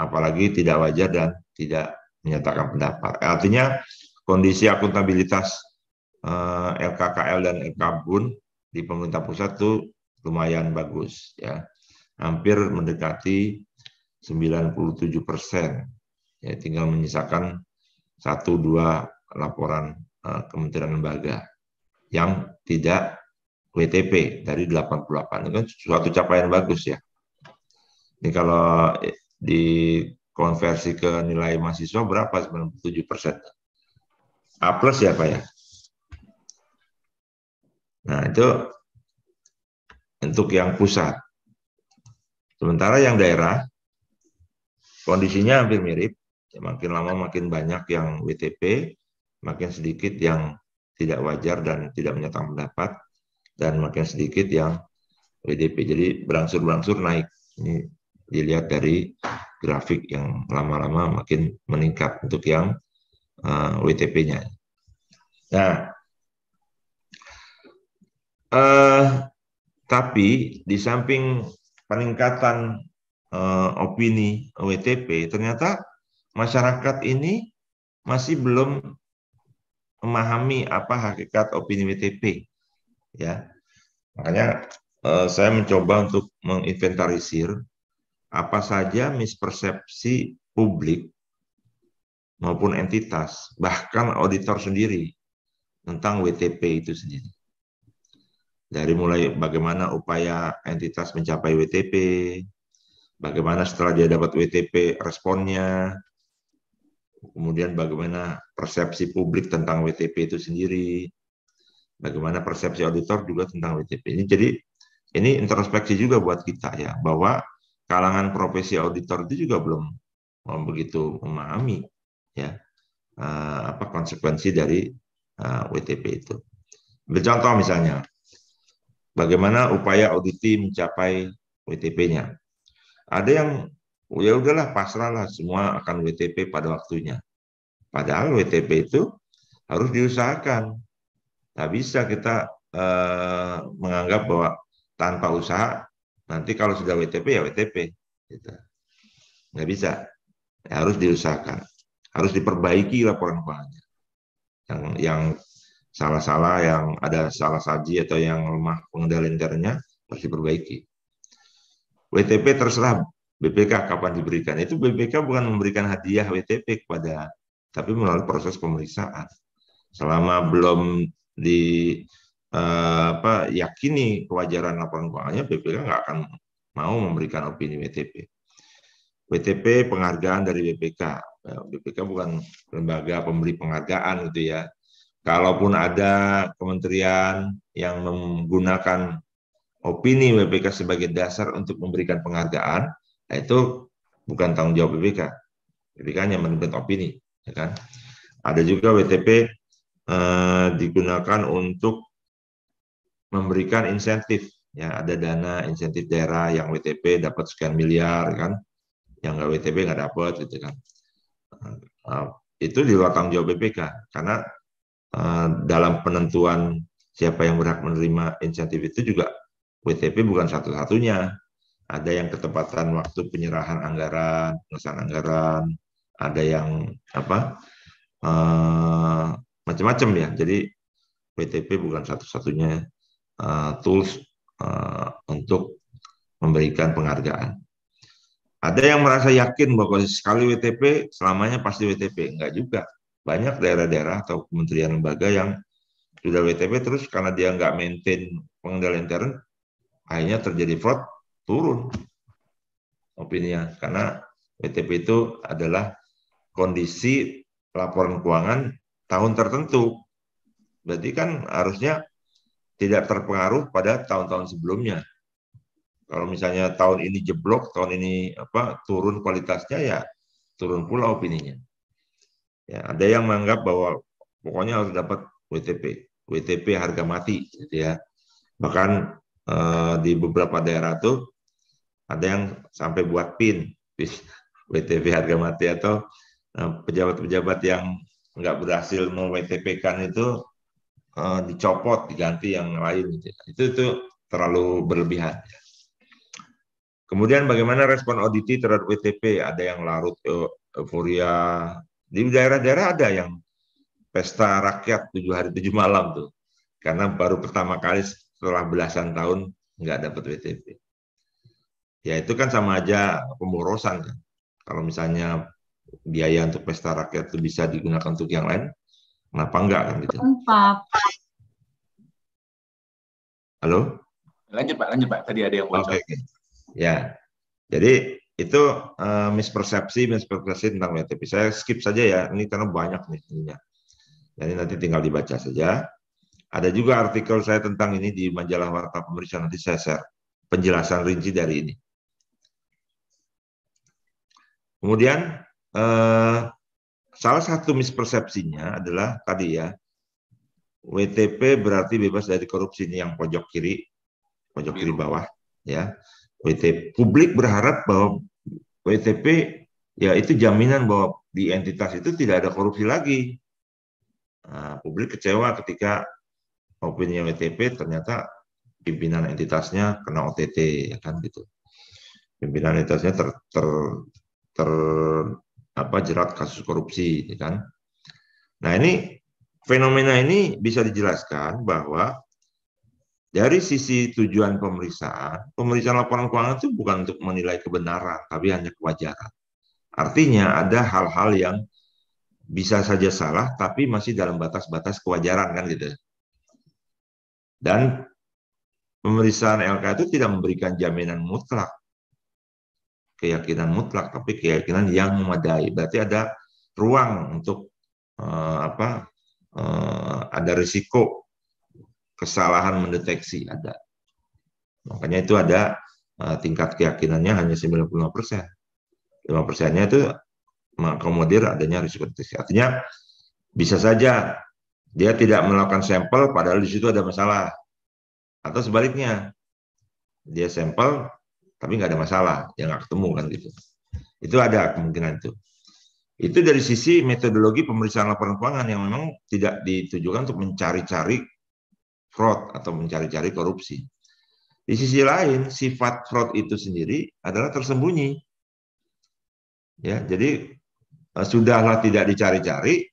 apalagi tidak wajar dan tidak menyatakan pendapat. Artinya kondisi akuntabilitas uh, eh, LKKL dan LKBUN di pemerintah pusat itu lumayan bagus, ya hampir mendekati 97 persen ya tinggal menyisakan satu dua laporan uh, kementerian lembaga yang tidak WTP dari 88 itu kan suatu capaian bagus ya. Ini kalau eh, dikonversi ke nilai mahasiswa berapa 97 persen? A plus ya Pak ya? Nah itu untuk yang pusat. Sementara yang daerah kondisinya hampir mirip, Makin lama makin banyak yang WTP, makin sedikit yang tidak wajar dan tidak menyatakan pendapat, dan makin sedikit yang WDP. Jadi berangsur-berangsur naik. Ini dilihat dari grafik yang lama-lama makin meningkat untuk yang uh, eh, WTP-nya. Nah, uh, tapi di samping peningkatan uh, opini WTP, ternyata masyarakat ini masih belum memahami apa hakikat opini WTP. Ya. Makanya eh, saya mencoba untuk menginventarisir apa saja mispersepsi publik maupun entitas, bahkan auditor sendiri tentang WTP itu sendiri. Dari mulai bagaimana upaya entitas mencapai WTP, bagaimana setelah dia dapat WTP responnya, kemudian bagaimana persepsi publik tentang WTP itu sendiri, bagaimana persepsi auditor juga tentang WTP ini. Jadi ini introspeksi juga buat kita ya bahwa kalangan profesi auditor itu juga belum begitu memahami ya eh, apa konsekuensi dari eh, WTP itu. Bercontoh misalnya, bagaimana upaya auditi mencapai WTP-nya. Ada yang oh ya udahlah pasrahlah semua akan WTP pada waktunya. Padahal WTP itu harus diusahakan. Tak bisa kita eh, menganggap bahwa tanpa usaha nanti kalau sudah WTP ya WTP. Gitu. Nggak bisa. Ya, harus diusahakan. Harus diperbaiki laporan keuangannya. Yang yang salah-salah yang ada salah saji atau yang lemah pengendalian pasti harus diperbaiki. WTP terserah BPK kapan diberikan? Itu BPK bukan memberikan hadiah WTP kepada, tapi melalui proses pemeriksaan. Selama belum di uh, apa yakini kewajaran laporan keuangannya, BPK nggak akan mau memberikan opini WTP. WTP penghargaan dari BPK. Eh, BPK bukan lembaga pemberi penghargaan gitu ya. Kalaupun ada kementerian yang menggunakan opini BPK sebagai dasar untuk memberikan penghargaan, Nah, itu bukan tanggung jawab BPK. BPK hanya menuntut opini, ya kan? Ada juga WTP eh, digunakan untuk memberikan insentif ya ada dana insentif daerah yang WTP dapat sekian miliar ya kan yang nggak WTP nggak dapat gitu kan nah, itu di luar tanggung jawab BPK karena eh, dalam penentuan siapa yang berhak menerima insentif itu juga WTP bukan satu-satunya ada yang ketepatan waktu penyerahan anggaran, pengesahan anggaran, ada yang apa uh, macam-macam ya. Jadi PTP bukan satu-satunya uh, tools uh, untuk memberikan penghargaan. Ada yang merasa yakin bahwa sekali WTP selamanya pasti WTP, enggak juga. Banyak daerah-daerah atau kementerian lembaga yang sudah WTP terus karena dia enggak maintain pengendalian intern, akhirnya terjadi fraud, turun opininya karena WTP itu adalah kondisi laporan keuangan tahun tertentu. Berarti kan harusnya tidak terpengaruh pada tahun-tahun sebelumnya. Kalau misalnya tahun ini jeblok, tahun ini apa turun kualitasnya ya turun pula opininya. Ya, ada yang menganggap bahwa pokoknya harus dapat WTP, WTP harga mati gitu ya. Bahkan eh, di beberapa daerah tuh ada yang sampai buat pin WTP harga mati atau eh, pejabat-pejabat yang nggak berhasil mau WTP kan itu uh, dicopot diganti yang lain gitu ya. itu itu terlalu berlebihan ya. kemudian bagaimana respon ODT terhadap WTP ada yang larut euforia di daerah-daerah ada yang pesta rakyat tujuh hari tujuh malam tuh karena baru pertama kali setelah belasan tahun nggak dapat WTP ya itu kan sama aja pemborosan kan. Kalau misalnya biaya untuk pesta rakyat itu bisa digunakan untuk yang lain, kenapa enggak kan gitu? Halo? Lanjut Pak, lanjut Pak. Tadi ada yang bocor. Okay, Ya, jadi itu uh, mispersepsi, mispersepsi tentang WTP. Saya skip saja ya, ini karena banyak nih ininya. Jadi nanti tinggal dibaca saja. Ada juga artikel saya tentang ini di majalah Warta Pemerintah. nanti saya share penjelasan rinci dari ini. Kemudian eh, salah satu mispersepsinya adalah tadi ya WTP berarti bebas dari korupsi ini yang pojok kiri, pojok kiri bawah ya. WTP publik berharap bahwa WTP ya itu jaminan bahwa di entitas itu tidak ada korupsi lagi. Nah, publik kecewa ketika opini WTP ternyata pimpinan entitasnya kena OTT ya kan gitu. Pimpinan entitasnya ter, ter jerat kasus korupsi, ya kan? Nah ini fenomena ini bisa dijelaskan bahwa dari sisi tujuan pemeriksaan, pemeriksaan laporan keuangan itu bukan untuk menilai kebenaran, tapi hanya kewajaran. Artinya ada hal-hal yang bisa saja salah, tapi masih dalam batas-batas kewajaran kan gitu. Dan pemeriksaan LK itu tidak memberikan jaminan mutlak keyakinan mutlak tapi keyakinan yang memadai berarti ada ruang untuk uh, apa uh, ada risiko kesalahan mendeteksi ada makanya itu ada uh, tingkat keyakinannya hanya 95 persen 5 persennya itu mengakomodir adanya risiko deteksi artinya bisa saja dia tidak melakukan sampel padahal di situ ada masalah atau sebaliknya dia sampel tapi nggak ada masalah, yang nggak ketemu kan gitu. Itu ada kemungkinan itu. Itu dari sisi metodologi pemeriksaan laporan keuangan yang memang tidak ditujukan untuk mencari-cari fraud atau mencari-cari korupsi. Di sisi lain, sifat fraud itu sendiri adalah tersembunyi. Ya, jadi e, sudahlah tidak dicari-cari,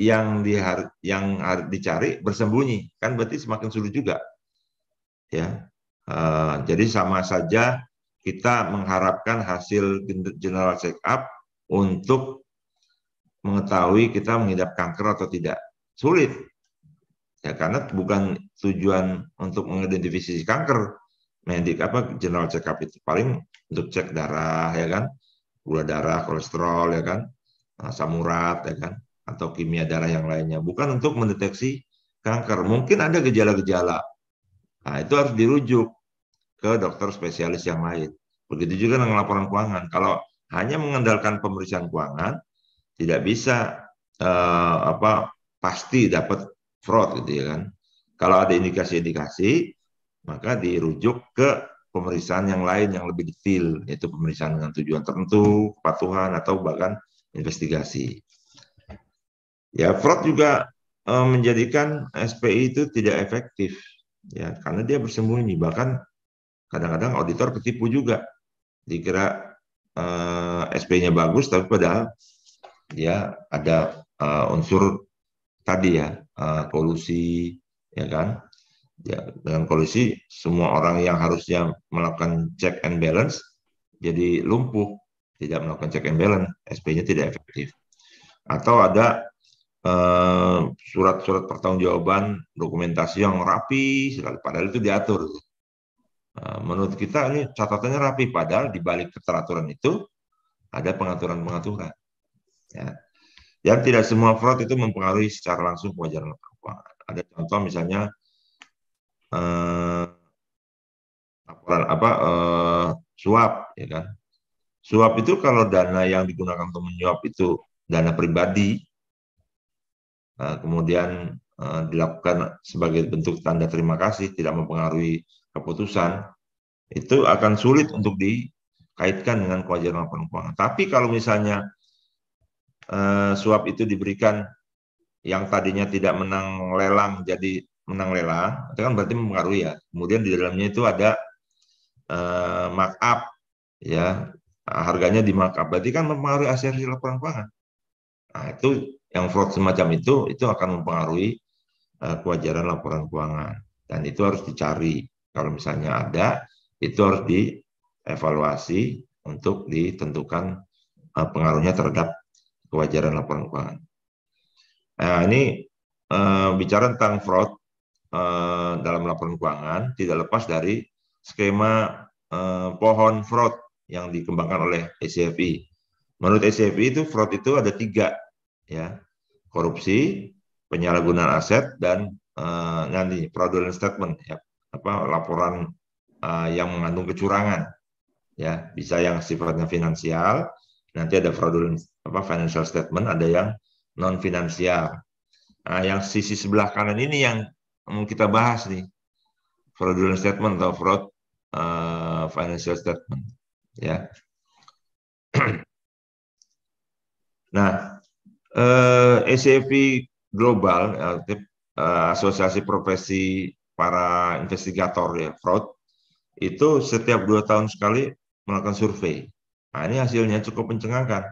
yang di yang dicari bersembunyi kan berarti semakin sulit juga ya uh, jadi sama saja kita mengharapkan hasil general check up untuk mengetahui kita mengidap kanker atau tidak. Sulit. Ya karena bukan tujuan untuk mengidentifikasi kanker. Medik apa general check up itu paling untuk cek darah ya kan, gula darah, kolesterol ya kan, samurat ya kan, atau kimia darah yang lainnya. Bukan untuk mendeteksi kanker. Mungkin ada gejala-gejala. Nah, itu harus dirujuk ke dokter spesialis yang lain. Begitu juga dengan laporan keuangan. Kalau hanya mengandalkan pemeriksaan keuangan, tidak bisa eh, apa pasti dapat fraud gitu ya kan. Kalau ada indikasi-indikasi, maka dirujuk ke pemeriksaan yang lain yang lebih detail, yaitu pemeriksaan dengan tujuan tertentu, kepatuhan, atau bahkan investigasi. Ya, fraud juga eh, menjadikan SPI itu tidak efektif, ya, karena dia bersembunyi. Bahkan kadang-kadang auditor ketipu juga. Dikira eh, SP-nya bagus, tapi padahal ya ada eh, unsur tadi ya, eh, kolusi, ya kan? Ya, dengan kolusi, semua orang yang harusnya melakukan check and balance jadi lumpuh, tidak melakukan check and balance, SP-nya tidak efektif. Atau ada eh, surat-surat uh, pertanggungjawaban dokumentasi yang rapi padahal itu diatur Eh, menurut kita ini catatannya rapi padahal di balik keteraturan itu ada pengaturan-pengaturan. Ya. Dan tidak semua fraud itu mempengaruhi secara langsung kewajaran keuangan. Ada contoh misalnya eh, laporan apa eh, suap, ya kan? Suap itu kalau dana yang digunakan untuk menyuap itu dana pribadi, eh, kemudian eh, dilakukan sebagai bentuk tanda terima kasih, tidak mempengaruhi keputusan itu akan sulit untuk dikaitkan dengan kewajiban laporan keuangan. Tapi kalau misalnya eh, suap itu diberikan yang tadinya tidak menang lelang jadi menang lelang, itu kan berarti mempengaruhi ya. Kemudian di dalamnya itu ada eh, markup ya, harganya di markup. Berarti kan mempengaruhi hasil laporan keuangan. Nah, itu yang fraud semacam itu itu akan mempengaruhi eh, kewajaran laporan keuangan dan itu harus dicari kalau misalnya ada, itu harus dievaluasi untuk ditentukan eh, pengaruhnya terhadap kewajaran laporan keuangan. Nah, ini eh, bicara tentang fraud eh, dalam laporan keuangan tidak lepas dari skema eh, pohon fraud yang dikembangkan oleh SCFI. Menurut SCFI itu fraud itu ada tiga, ya korupsi, penyalahgunaan aset dan eh, nanti fraudulent statement, ya, apa laporan uh, yang mengandung kecurangan ya bisa yang sifatnya finansial nanti ada fraudulent apa financial statement ada yang non finansial nah yang sisi sebelah kanan ini yang kita bahas nih fraudulent statement atau fraud uh, financial statement ya nah eh, e global uh, asosiasi profesi para investigator ya fraud itu setiap dua tahun sekali melakukan survei. Nah, ini hasilnya cukup mencengangkan.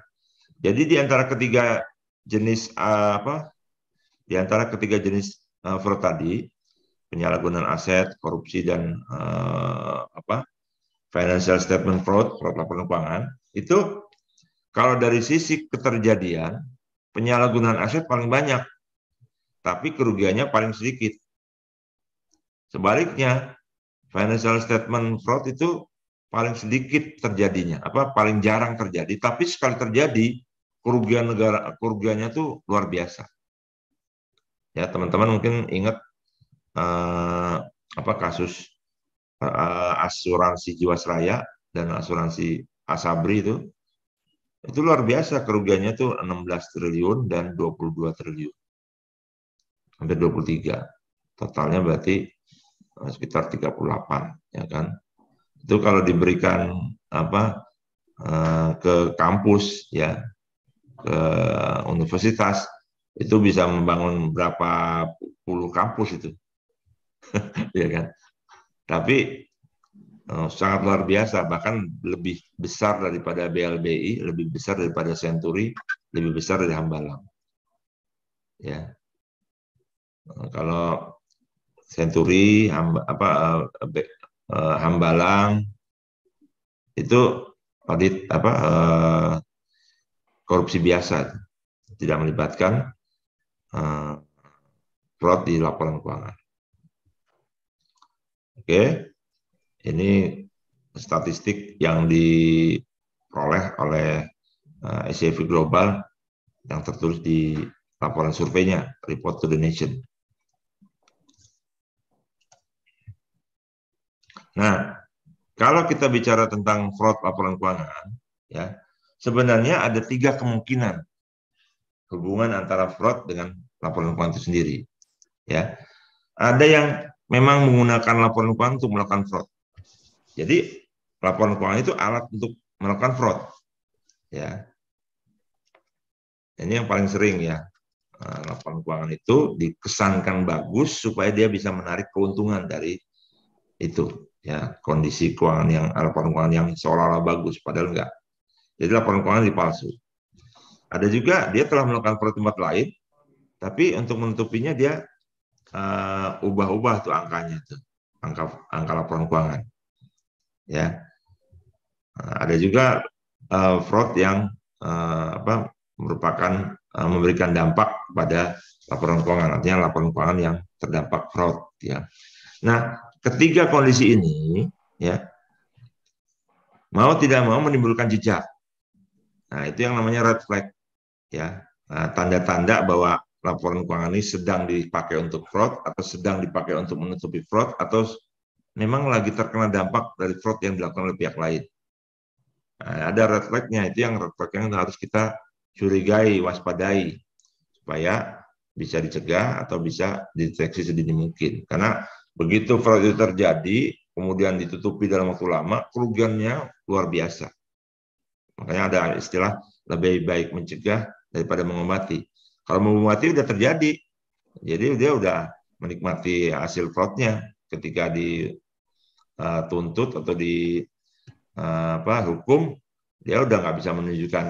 Jadi di antara ketiga jenis eh, apa? Di antara ketiga jenis eh, fraud tadi, penyalahgunaan aset, korupsi dan uh, apa? financial statement fraud, fraud laporan keuangan, itu kalau dari sisi keterjadian penyalahgunaan aset paling banyak, tapi kerugiannya paling sedikit. Sebaliknya, financial statement fraud itu paling sedikit terjadinya, apa paling jarang terjadi, tapi sekali terjadi kerugian negara kerugiannya itu luar biasa. Ya, teman-teman mungkin ingat eh, apa kasus eh, asuransi Jiwasraya dan asuransi Asabri itu itu luar biasa kerugiannya tuh 16 triliun dan 22 triliun. Hampir 23. Totalnya berarti Nah, sekitar 38 ya kan itu kalau diberikan apa eh, ke kampus ya ke universitas itu bisa membangun berapa puluh kampus itu ya kan tapi eh, sangat luar biasa bahkan lebih besar daripada BLBI lebih besar daripada Century lebih besar dari Hambalang ya eh, kalau Senturi, hamba, apa, eh, eh, Hambalang, itu audit apa eh, korupsi biasa, tidak melibatkan eh, fraud di laporan keuangan. Oke, ini statistik yang diperoleh oleh eh, SCV Global yang tertulis di laporan surveinya, Report to the Nation. Nah, kalau kita bicara tentang fraud laporan keuangan, ya sebenarnya ada tiga kemungkinan hubungan antara fraud dengan laporan keuangan itu sendiri. Ya, ada yang memang menggunakan laporan keuangan untuk melakukan fraud. Jadi laporan keuangan itu alat untuk melakukan fraud. Ya, ini yang paling sering ya. Nah, laporan keuangan itu dikesankan bagus supaya dia bisa menarik keuntungan dari itu ya kondisi keuangan yang laporan keuangan yang seolah-olah bagus padahal enggak. Jadi laporan keuangan dipalsu. Ada juga dia telah melakukan pertemuan lain, tapi untuk menutupinya dia eh, ubah-ubah tuh angkanya tuh, angka angka laporan keuangan. Ya, ada juga uh, fraud yang uh, apa merupakan uh, memberikan dampak pada laporan keuangan, artinya laporan keuangan yang terdampak fraud. Ya, nah Ketiga kondisi ini ya mau tidak mau menimbulkan jejak. Nah, itu yang namanya red flag ya. Nah, tanda-tanda nah, bahwa laporan keuangan ini sedang dipakai untuk fraud atau sedang dipakai untuk menutupi fraud atau memang lagi terkena dampak dari fraud yang dilakukan oleh pihak lain. Nah, ada red flag-nya, itu yang red flag yang harus kita curigai, waspadai supaya bisa dicegah atau bisa dideteksi sedini mungkin. Karena Begitu fraud itu terjadi, kemudian ditutupi dalam waktu lama, kerugiannya luar biasa. Makanya ada istilah lebih baik mencegah daripada mengobati. Kalau mengobati sudah terjadi, jadi dia sudah menikmati hasil fraudnya ketika dituntut eh, atau di eh, apa hukum dia sudah nggak bisa menunjukkan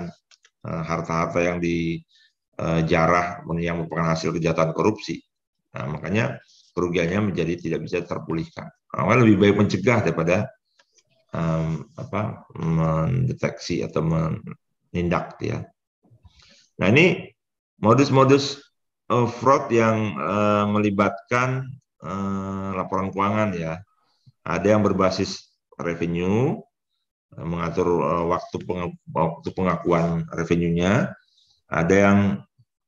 eh, harta-harta yang dijarah yang merupakan hasil kejahatan korupsi. Nah makanya kerugiannya menjadi tidak bisa terpulihkan. Awal lebih baik mencegah daripada um, apa mendeteksi atau menindak ya. Nah ini modus-modus uh, fraud yang uh, melibatkan uh, laporan keuangan ya. Ada yang berbasis revenue mengatur waktu, waktu pengakuan revenue-nya, ada yang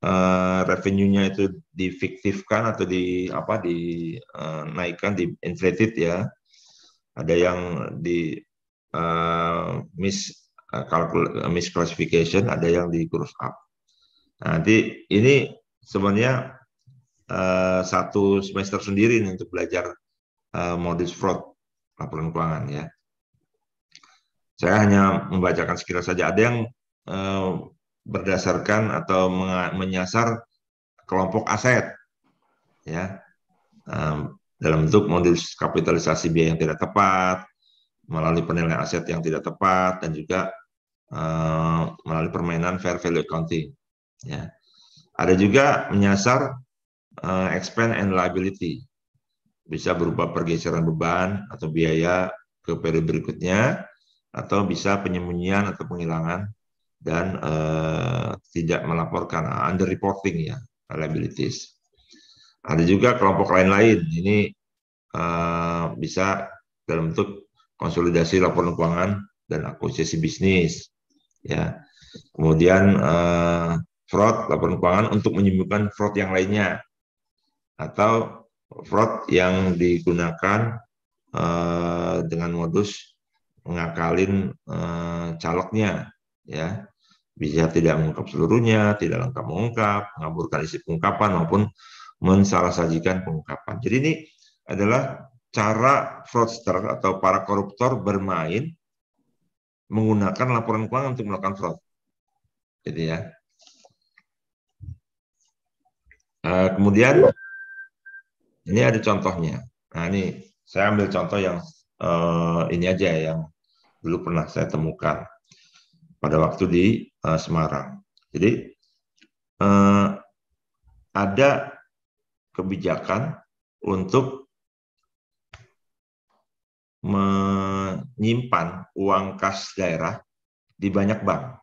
Eh, revenue-nya itu difiktifkan atau di apa dinaikkan, eh, uh, di inflated ya. Ada yang di uh, mis uh, misclassification, ada yang di cross up. Nah, nanti ini sebenarnya uh, satu semester sendiri nih untuk belajar uh, modus fraud laporan keuangan ya. Saya hanya membacakan sekilas saja. Ada yang uh, berdasarkan atau menyasar kelompok aset ya um, dalam bentuk modul kapitalisasi biaya yang tidak tepat melalui penilaian aset yang tidak tepat dan juga um, melalui permainan fair value accounting ya ada juga menyasar uh, expense and liability bisa berupa pergeseran beban atau biaya ke periode berikutnya atau bisa penyembunyian atau penghilangan dan uh, tidak melaporkan eh, under reporting ya liabilities. Ada juga kelompok lain-lain ini uh, bisa dalam bentuk konsolidasi laporan keuangan dan akuisisi bisnis ya. Kemudian uh, fraud laporan keuangan untuk menyembuhkan fraud yang lainnya atau fraud yang digunakan uh, dengan modus mengakalin uh, calegnya ya bisa tidak mengungkap seluruhnya, tidak lengkap mengungkap, mengaburkan isi pengungkapan maupun mensalah sajikan pengungkapan. Jadi ini adalah cara fraudster atau para koruptor bermain menggunakan laporan keuangan untuk melakukan fraud. Jadi gitu ya. Eh, kemudian ini ada contohnya. Nah ini saya ambil contoh yang uh, ini aja yang dulu pernah saya temukan pada waktu di Eh, Semarang. Jadi uh, ada kebijakan untuk menyimpan uang kas daerah di banyak bank,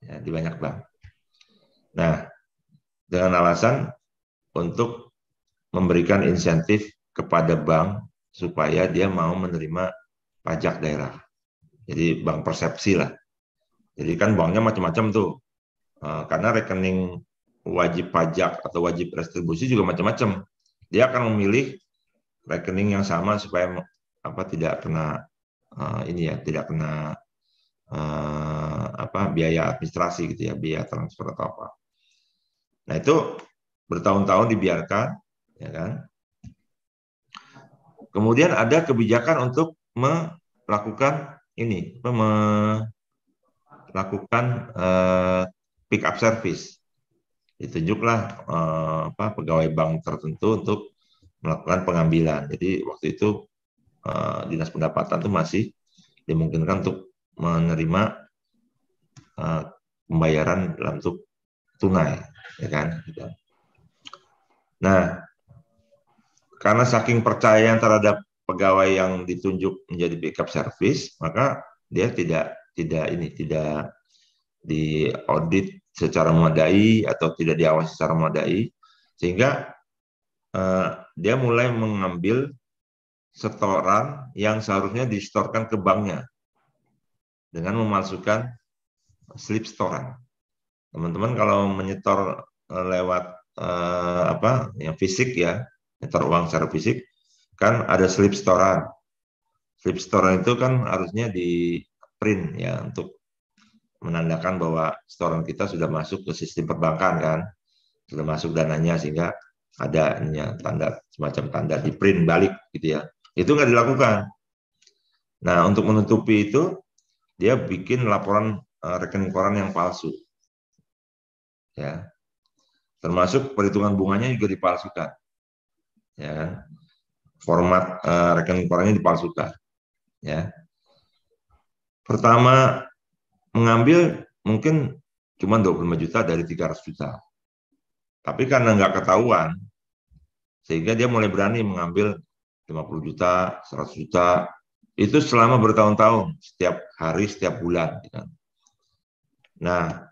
ya, di banyak bank. Nah, dengan alasan untuk memberikan insentif kepada bank supaya dia mau menerima pajak daerah. Jadi bank persepsi lah jadi kan uangnya macam-macam tuh. Eh, karena rekening wajib pajak atau wajib restribusi juga macam-macam. Dia akan memilih rekening yang sama supaya apa tidak kena eh, ini ya, tidak kena eh, apa biaya administrasi gitu ya, biaya transfer atau apa. Nah, itu bertahun-tahun dibiarkan ya kan. Kemudian ada kebijakan untuk melakukan ini, me, lakukan uh, eh, pick up service. Ditunjuklah uh, apa, pegawai bank tertentu untuk melakukan pengambilan. Jadi waktu itu uh, dinas pendapatan itu masih dimungkinkan untuk menerima uh, pembayaran dalam bentuk tunai, ya kan? Nah, karena saking percaya terhadap pegawai yang ditunjuk menjadi backup service, maka dia tidak tidak ini tidak di audit secara memadai atau tidak diawasi secara memadai sehingga eh, dia mulai mengambil setoran yang seharusnya disetorkan ke banknya dengan memasukkan slip setoran. Teman-teman kalau menyetor eh, lewat eh, apa yang fisik ya, menyetor uang secara fisik kan ada slip setoran. Slip setoran itu kan harusnya di print ya untuk menandakan bahwa setoran kita sudah masuk ke sistem perbankan kan sudah masuk dananya sehingga ada ya, tanda semacam tanda di print balik gitu ya itu nggak dilakukan nah untuk menutupi itu dia bikin laporan uh, rekening koran yang palsu ya termasuk perhitungan bunganya juga dipalsukan ya kan format uh, rekening korannya dipalsukan ya pertama mengambil mungkin cuma 25 juta dari 300 juta. Tapi karena nggak ketahuan, sehingga dia mulai berani mengambil 50 juta, 100 juta, itu selama bertahun-tahun, setiap hari, setiap bulan. Gitu. Nah,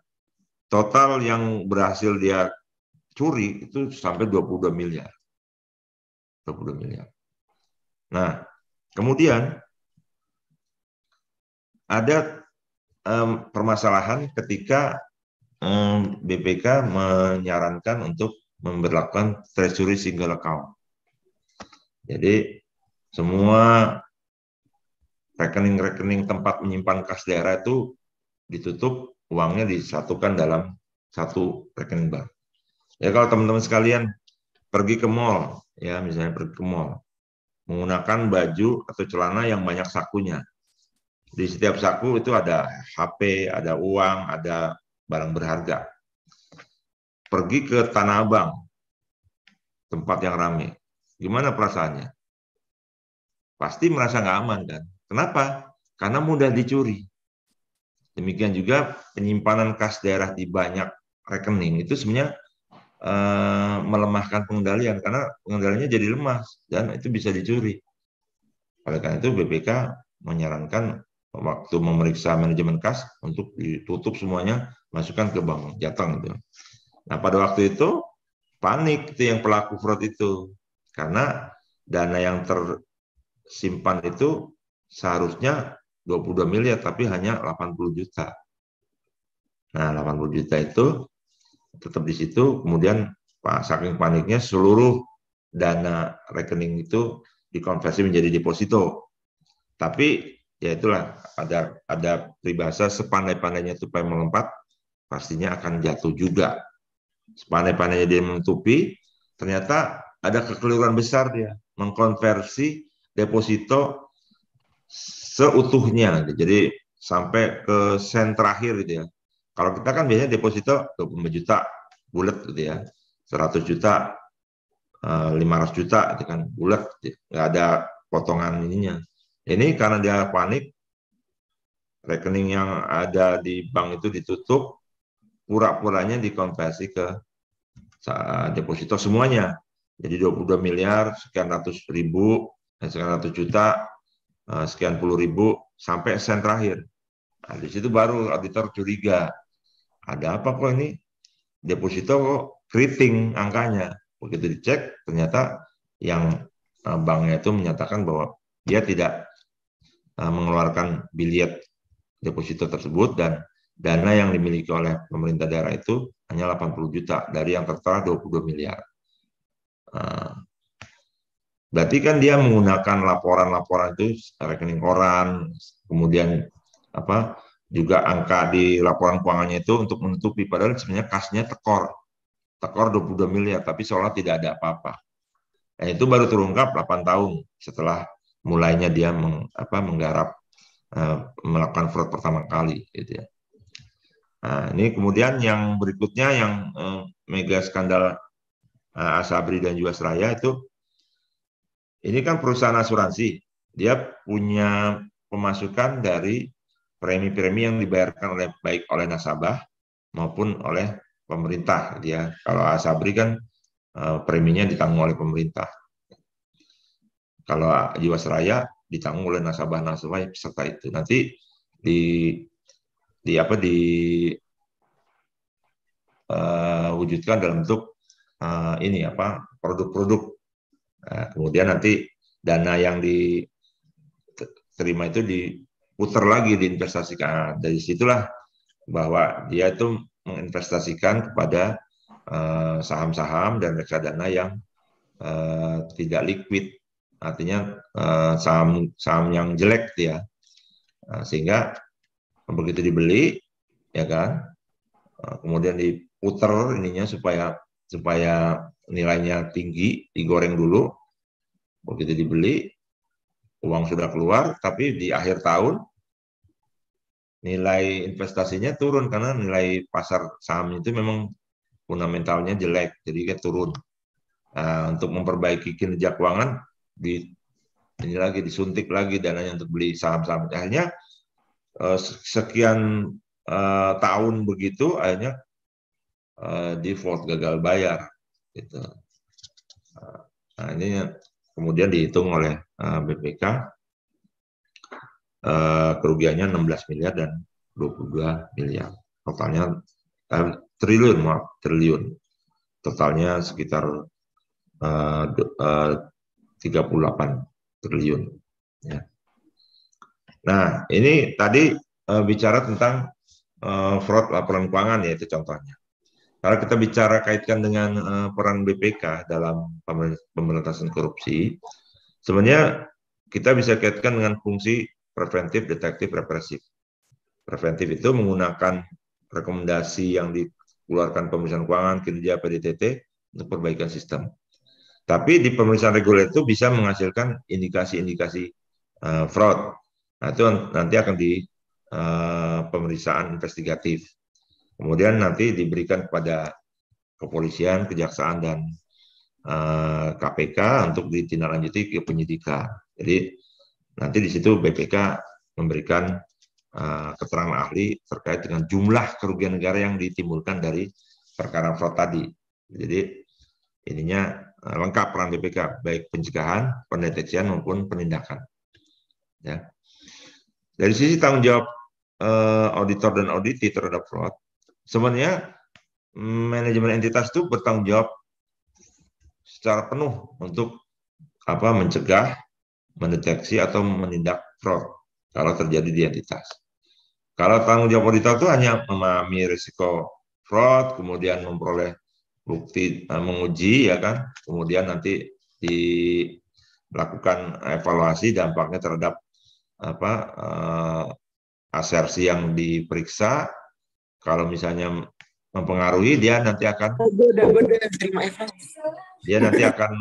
total yang berhasil dia curi itu sampai 22 miliar. 22 miliar. Nah, kemudian ada um, permasalahan ketika um, BPK menyarankan untuk memberlakukan treasury single account. Jadi semua rekening-rekening tempat menyimpan kas daerah itu ditutup, uangnya disatukan dalam satu rekening bank. Ya kalau teman-teman sekalian pergi ke mall, ya misalnya pergi ke mall, menggunakan baju atau celana yang banyak sakunya. Di setiap saku itu ada HP, ada uang, ada barang berharga. Pergi ke Tanah Abang, tempat yang ramai. Gimana perasaannya? Pasti merasa nggak aman kan? Kenapa? Karena mudah dicuri. Demikian juga penyimpanan kas daerah di banyak rekening itu sebenarnya eh, melemahkan pengendalian karena pengendaliannya jadi lemas dan itu bisa dicuri. Oleh karena itu BPK menyarankan waktu memeriksa manajemen kas untuk ditutup semuanya masukkan ke bank jateng itu. Nah pada waktu itu panik itu yang pelaku fraud itu karena dana yang tersimpan itu seharusnya 22 miliar tapi hanya 80 juta. Nah 80 juta itu tetap di situ kemudian pak saking paniknya seluruh dana rekening itu dikonversi menjadi deposito. Tapi ya itulah ada ada peribahasa sepandai-pandainya tupai melompat pastinya akan jatuh juga. Sepandai-pandainya dia menutupi, ternyata ada kekeliruan besar dia mengkonversi deposito seutuhnya. Jadi sampai ke sen terakhir gitu ya. Kalau kita kan biasanya deposito 25 juta bulat gitu ya. 100 juta, 500 eh, juta itu kan bulat, gitu. ada potongan ininya. Ini karena dia panik, rekening yang ada di bank itu ditutup, pura-puranya dikonversi ke deposito semuanya. Jadi 22 miliar, sekian ratus ribu, eh, sekian ratus juta, eh, sekian puluh ribu, sampai sen terakhir. Nah, di situ baru auditor curiga. Ada apa kok ini? Deposito kok keriting angkanya. Begitu dicek, ternyata yang eh, banknya itu menyatakan bahwa dia tidak Eh, mengeluarkan biliet deposito tersebut dan dana yang dimiliki oleh pemerintah daerah itu hanya 80 juta dari yang tertera 22 miliar. Eh, berarti kan dia menggunakan laporan-laporan itu rekening koran, kemudian apa juga angka di laporan keuangannya itu untuk menutupi padahal sebenarnya kasnya tekor. Tekor 22 miliar tapi seolah tidak ada apa-apa. Nah, itu baru terungkap 8 tahun setelah mulainya dia meng, apa, menggarap uh, melakukan fraud pertama kali gitu ya. Nah, ini kemudian yang berikutnya yang uh, mega skandal uh, Asabri dan juga Seraya itu ini kan perusahaan asuransi, dia punya pemasukan dari premi-premi yang dibayarkan oleh baik oleh nasabah maupun oleh pemerintah. Dia gitu ya. kalau Asabri kan uh, preminya ditanggung oleh pemerintah kalau Jiwasraya ditanggung oleh nasabah-nasabah peserta itu. Nanti di di apa di uh, wujudkan dalam bentuk uh, ini apa produk-produk. Nah, kemudian nanti dana yang diterima itu diputar lagi diinvestasikan. Dari situlah bahwa dia itu menginvestasikan kepada eh, saham-saham uh, dan reksadana yang uh, tidak liquid artinya eh, saham saham yang jelek gitu ya nah, sehingga begitu dibeli ya kan eh, kemudian diputer ininya supaya supaya nilainya tinggi digoreng dulu begitu dibeli uang sudah keluar tapi di akhir tahun nilai investasinya turun karena nilai pasar saham itu memang fundamentalnya jelek jadi dia turun nah, untuk memperbaiki kinerja keuangan di ini lagi disuntik lagi dananya untuk beli saham-saham akhirnya eh, sekian uh, tahun begitu akhirnya uh, default gagal bayar gitu nah, ini kemudian dihitung oleh uh, BPK uh, kerugiannya 16 miliar dan 22 miliar totalnya uh, triliun maaf triliun totalnya sekitar uh, uh, 38 triliun. Ya. Nah, ini tadi e, bicara tentang e, fraud laporan keuangan ya itu contohnya. Kalau kita bicara kaitkan dengan e, peran BPK dalam pemberantasan korupsi, sebenarnya kita bisa kaitkan dengan fungsi preventif, detektif, represif. Preventif itu menggunakan rekomendasi yang dikeluarkan Pemerintahan Keuangan, kinerja PDTT untuk perbaikan sistem. Tapi di pemeriksaan reguler itu bisa menghasilkan indikasi-indikasi uh, fraud. Nah, itu nanti akan di uh, pemeriksaan investigatif. Kemudian nanti diberikan kepada kepolisian, kejaksaan, dan uh, eh, KPK untuk ditindaklanjuti ke penyidikan. Jadi nanti di situ BPK memberikan uh, keterangan ahli terkait dengan jumlah kerugian negara yang ditimbulkan dari perkara fraud tadi. Jadi ininya Eh, lengkap peran BPK baik pencegahan, pendeteksian maupun penindakan. Ya. Dari sisi tanggung jawab eh, auditor dan auditi terhadap fraud, sebenarnya mm, manajemen entitas itu bertanggung jawab secara penuh untuk apa mencegah, mendeteksi atau menindak fraud kalau terjadi di entitas. Kalau tanggung jawab auditor itu hanya memahami risiko fraud, kemudian memperoleh bukti eh, menguji ya kan kemudian nanti dilakukan evaluasi dampaknya terhadap apa eh, asersi yang diperiksa kalau misalnya mempengaruhi dia nanti akan oh, dia nanti akan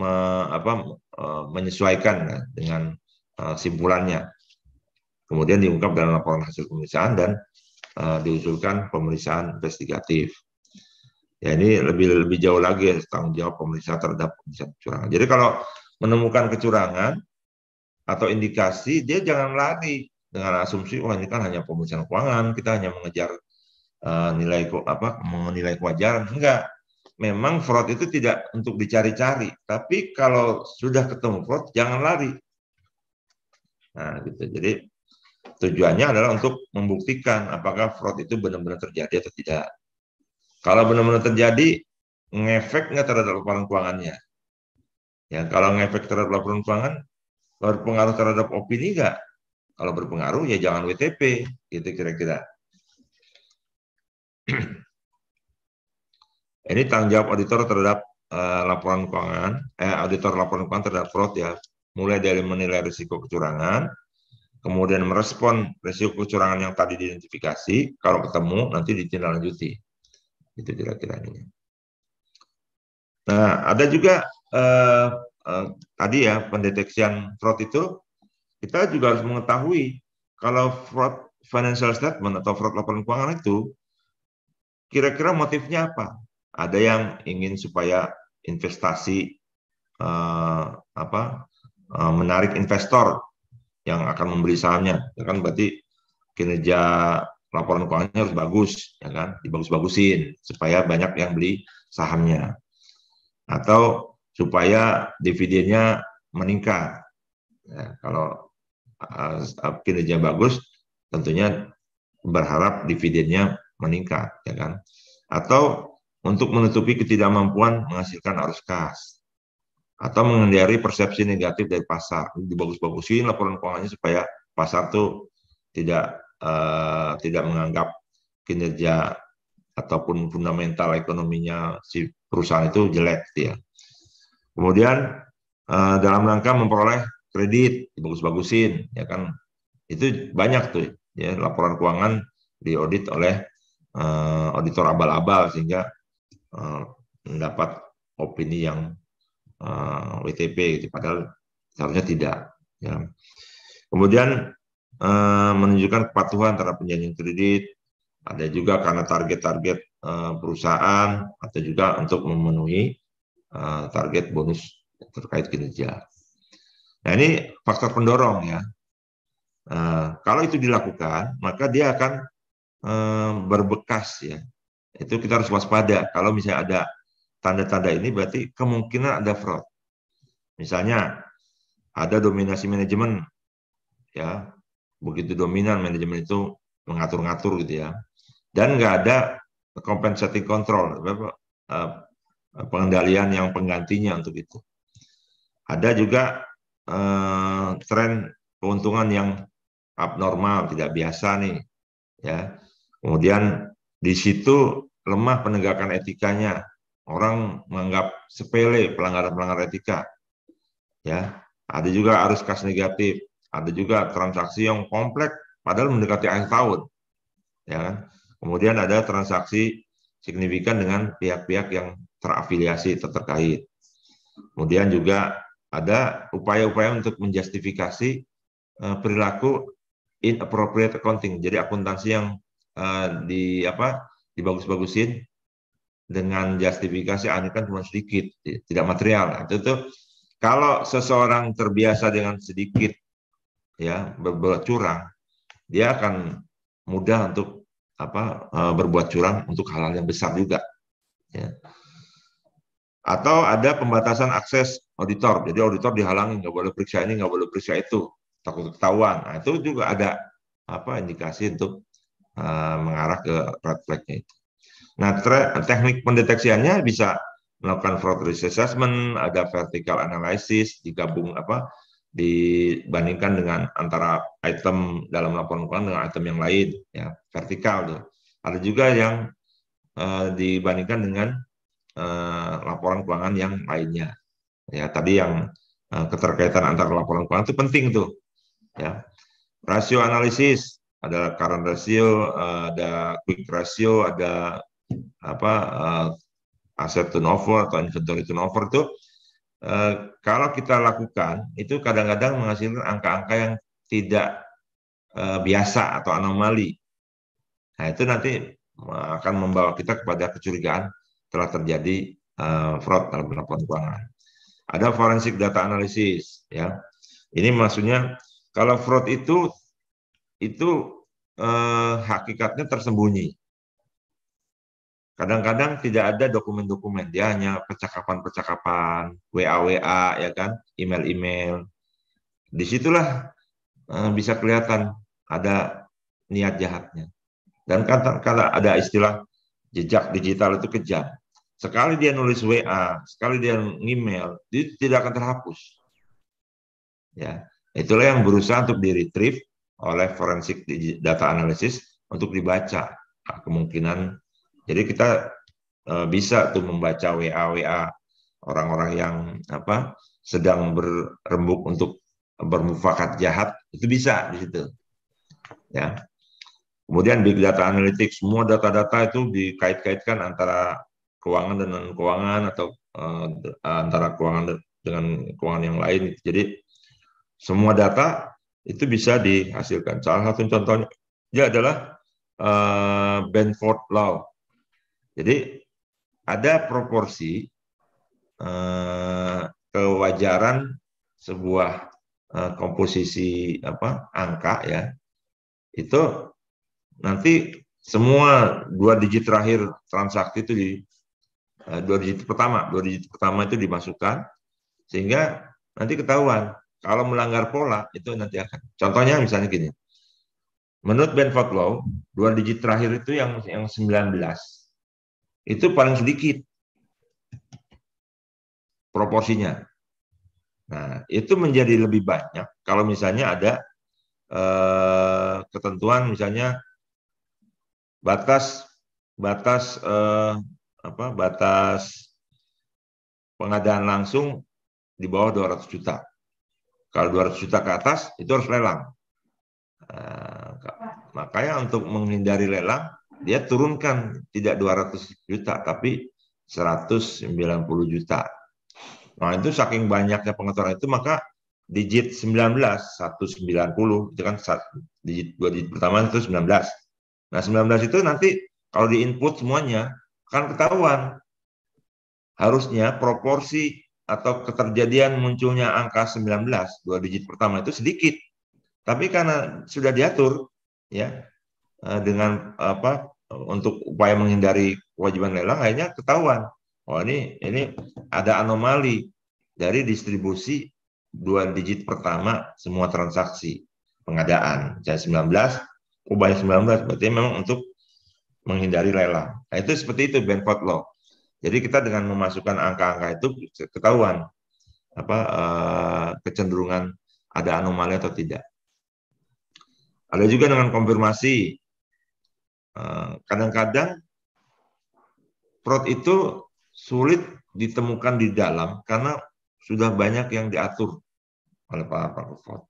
me, apa eh, menyesuaikan dengan eh, simpulannya kemudian diungkap dalam laporan hasil pemeriksaan dan uh, diusulkan pemeriksaan investigatif ya ini lebih lebih jauh lagi ya, tanggung jawab pemeriksa terhadap pemeriksa kecurangan. Jadi kalau menemukan kecurangan atau indikasi dia jangan lari dengan asumsi wah ini kan hanya pemeriksaan keuangan kita hanya mengejar uh, nilai apa menilai kewajaran enggak memang fraud itu tidak untuk dicari-cari tapi kalau sudah ketemu fraud jangan lari nah gitu jadi tujuannya adalah untuk membuktikan apakah fraud itu benar-benar terjadi atau tidak kalau benar-benar terjadi, ngefek nggak terhadap laporan keuangannya? Ya, kalau ngefek terhadap laporan keuangan, berpengaruh terhadap opini nggak? Kalau berpengaruh ya jangan WTP, Itu kira-kira. Ini tanggung jawab auditor terhadap uh, laporan keuangan, eh, auditor laporan keuangan terhadap fraud ya, mulai dari menilai risiko kecurangan, kemudian merespon risiko kecurangan yang tadi diidentifikasi, kalau ketemu nanti ditindaklanjuti. Itu kira-kira ini. Nah, ada juga eh, eh, tadi ya pendeteksian fraud itu kita juga harus mengetahui kalau fraud financial statement atau fraud laporan keuangan itu kira-kira motifnya apa? Ada yang ingin supaya investasi eh, apa eh, menarik investor yang akan membeli sahamnya, kan berarti kinerja laporan keuangannya harus bagus, ya kan? Dibagus-bagusin supaya banyak yang beli sahamnya. Atau supaya dividennya meningkat. Ya, kalau uh, kinerja bagus, tentunya berharap dividennya meningkat, ya kan? Atau untuk menutupi ketidakmampuan menghasilkan arus kas atau menghindari persepsi negatif dari pasar. Dibagus-bagusin laporan keuangannya supaya pasar tuh tidak uh, tidak menganggap kinerja ataupun fundamental ekonominya si perusahaan itu jelek gitu ya. Kemudian uh, dalam rangka memperoleh kredit bagus-bagusin ya kan itu banyak tuh ya laporan keuangan diaudit oleh uh, auditor abal-abal sehingga uh, mendapat opini yang uh, WTP gitu padahal seharusnya tidak ya. Kemudian Eh, menunjukkan kepatuhan terhadap penjanjian kredit, ada juga karena target-target eh, perusahaan, atau juga untuk memenuhi eh, target bonus terkait kinerja. Nah ini faktor pendorong ya. kalau itu dilakukan, maka dia akan berbekas ya. Itu kita harus waspada. Kalau misalnya ada tanda-tanda ini, berarti kemungkinan ada fraud. Misalnya ada dominasi manajemen, ya begitu dominan manajemen itu mengatur-ngatur gitu ya. Dan nggak ada compensating control, eh, pengendalian yang penggantinya untuk itu. Ada juga eh, tren keuntungan yang abnormal, tidak biasa nih. Ya. Kemudian di situ lemah penegakan etikanya. Orang menganggap sepele pelanggaran-pelanggaran etika. Ya, ada juga arus kas negatif. Ada juga transaksi yang kompleks padahal mendekati akhir tahun. Ya kan? Kemudian ada transaksi signifikan dengan pihak-pihak yang terafiliasi terkait. Kemudian juga ada upaya-upaya untuk menjustifikasi uh, perilaku inappropriate accounting. Jadi akuntansi yang uh, di apa dibagus-bagusin dengan justifikasi aneh kan cuma sedikit, tidak material. Nah, itu tuh kalau seseorang terbiasa dengan sedikit ya berbuat curang, dia akan mudah untuk apa eh, berbuat curang untuk hal-hal yang besar juga. Ya. Atau ada pembatasan akses auditor, jadi auditor dihalangi nggak boleh periksa ini nggak boleh periksa itu, takut ketahuan. Nah, itu juga ada apa indikasi untuk uh, mengarah ke red flag itu. Nah, teknik pendeteksiannya bisa melakukan fraud risk assessment, ada vertical analysis, digabung apa dibandingkan dengan antara item dalam laporan keuangan dengan item yang lain ya vertikal tuh ada juga yang uh, dibandingkan dengan uh, laporan keuangan yang lainnya ya tadi yang uh, keterkaitan antara laporan keuangan itu penting tuh ya rasio analisis ada current ratio ada quick ratio ada apa aset turnover atau inventory turnover tuh Eh, kalau kita lakukan itu kadang-kadang menghasilkan angka-angka yang tidak uh, biasa atau anomali. Nah itu nanti akan membawa kita kepada kecurigaan telah terjadi uh, fraud dalam laporan keuangan. Ada forensik data analisis, ya. Ini maksudnya kalau fraud itu itu eh, hakikatnya tersembunyi kadang-kadang tidak ada dokumen-dokumen dia hanya percakapan-percakapan WA WA ya kan email-email disitulah eh, bisa kelihatan ada niat jahatnya dan kata kala ada istilah jejak digital itu kejam sekali dia nulis WA sekali dia email itu tidak akan terhapus ya itulah yang berusaha untuk di retrieve oleh forensik data analisis untuk dibaca kemungkinan jadi kita eh, bisa tuh membaca WA WA orang-orang yang apa sedang berembuk untuk bermufakat jahat itu bisa di situ. Ya. Kemudian big data analytics semua data-data itu dikait-kaitkan antara keuangan dan non keuangan atau uh, antara keuangan dengan keuangan yang lain. Jadi semua data itu bisa dihasilkan. Salah satu contohnya adalah uh, Benford Law. Jadi ada proporsi eh, kewajaran sebuah eh, komposisi apa angka ya itu nanti semua dua digit terakhir transaksi itu di eh, dua digit pertama dua digit pertama itu dimasukkan sehingga nanti ketahuan kalau melanggar pola itu nanti akan contohnya misalnya gini menurut Benford Law dua digit terakhir itu yang yang 19 itu paling sedikit proporsinya. Nah, itu menjadi lebih banyak kalau misalnya ada eh, ketentuan misalnya batas batas eh, apa batas pengadaan langsung di bawah 200 juta. Kalau 200 juta ke atas itu harus lelang. Nah, makanya untuk menghindari lelang dia turunkan tidak 200 juta tapi 190 juta. Nah, itu saking banyaknya pengaturan itu maka digit 19 190 itu kan digit dua digit pertama itu 19. Nah, 19 itu nanti kalau di input semuanya kan ketahuan. Harusnya proporsi atau keterjadian munculnya angka 19 dua digit pertama itu sedikit. Tapi karena sudah diatur ya Eh, dengan apa untuk upaya menghindari kewajiban lelang akhirnya ketahuan oh ini ini ada anomali dari distribusi dua digit pertama semua transaksi pengadaan sembilan 19 ubah sembilan 19 berarti memang untuk menghindari lelang nah, itu seperti itu Benford Law jadi kita dengan memasukkan angka-angka itu ketahuan apa eh, kecenderungan ada anomali atau tidak ada juga dengan konfirmasi Eh, kadang-kadang prot itu sulit ditemukan di dalam karena sudah banyak yang diatur oleh para prot.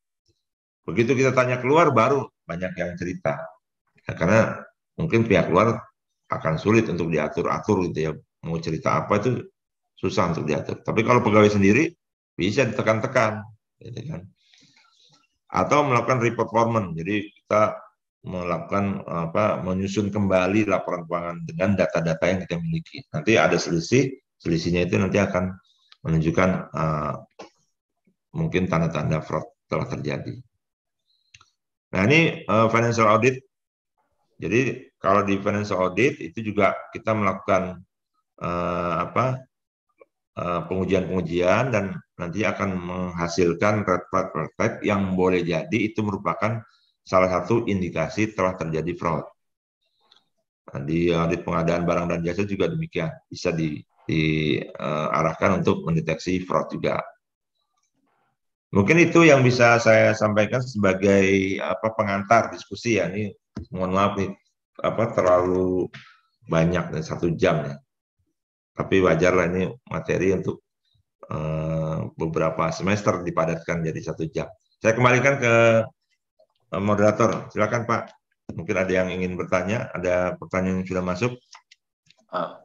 Begitu kita tanya keluar baru banyak yang cerita. Ya, karena mungkin pihak luar akan sulit untuk diatur-atur gitu ya. Mau cerita apa itu susah untuk diatur. Tapi kalau pegawai sendiri bisa ditekan-tekan gitu kan. Atau melakukan report formen Jadi kita melakukan apa menyusun kembali laporan keuangan dengan data-data yang kita miliki. Nanti ada selisih, selisihnya itu nanti akan menunjukkan uh, mungkin tanda-tanda fraud telah terjadi. Nah ini uh, financial audit. Jadi kalau di financial audit itu juga kita melakukan uh, apa pengujian-pengujian uh, dan nanti akan menghasilkan red flag red flag yang boleh jadi itu merupakan salah satu indikasi telah terjadi fraud. Nah, di audit eh, pengadaan barang dan jasa juga demikian, bisa di, diarahkan eh, untuk mendeteksi fraud juga. Mungkin itu yang bisa saya sampaikan sebagai apa pengantar diskusi ya ini mohon maaf nih apa terlalu banyak dan satu jam ya. Tapi wajar lah ini materi untuk uh, beberapa semester dipadatkan jadi satu jam. Saya kembalikan ke Eh, moderator. Silakan Pak. Mungkin ada yang ingin bertanya, ada pertanyaan yang sudah masuk. Ah.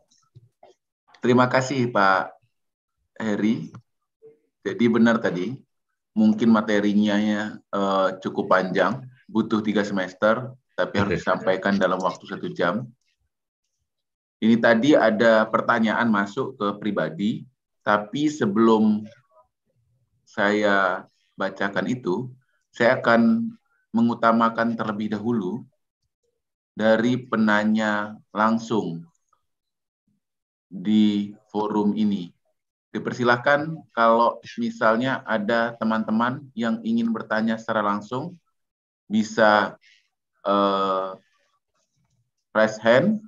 Terima kasih Pak Heri. Jadi benar tadi, mungkin materinya uh, cukup panjang, butuh tiga semester, tapi harus disampaikan dalam waktu satu jam. Ini tadi ada pertanyaan masuk ke pribadi, tapi sebelum saya bacakan itu, saya akan mengutamakan terlebih dahulu dari penanya langsung di forum ini. Dipersilahkan kalau misalnya ada teman-teman yang ingin bertanya secara langsung, bisa uh, raise hand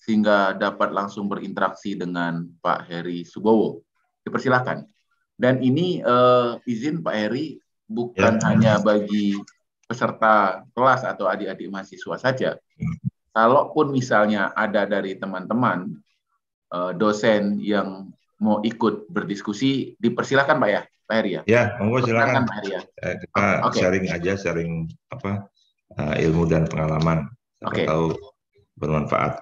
sehingga dapat langsung berinteraksi dengan Pak Heri Subowo. Dipersilahkan. Dan ini uh, izin Pak Heri bukan ya. hanya bagi peserta kelas atau adik-adik mahasiswa saja. Hmm. Kalaupun misalnya ada dari teman-teman eh, dosen yang mau ikut berdiskusi, dipersilahkan, Pak ya, Pak Heri ya. Ya, monggo silakan. Pak Heri ya. Eh, kita oh, okay. sharing aja, sharing apa eh, ilmu dan pengalaman. Oke. Okay. Tahu bermanfaat.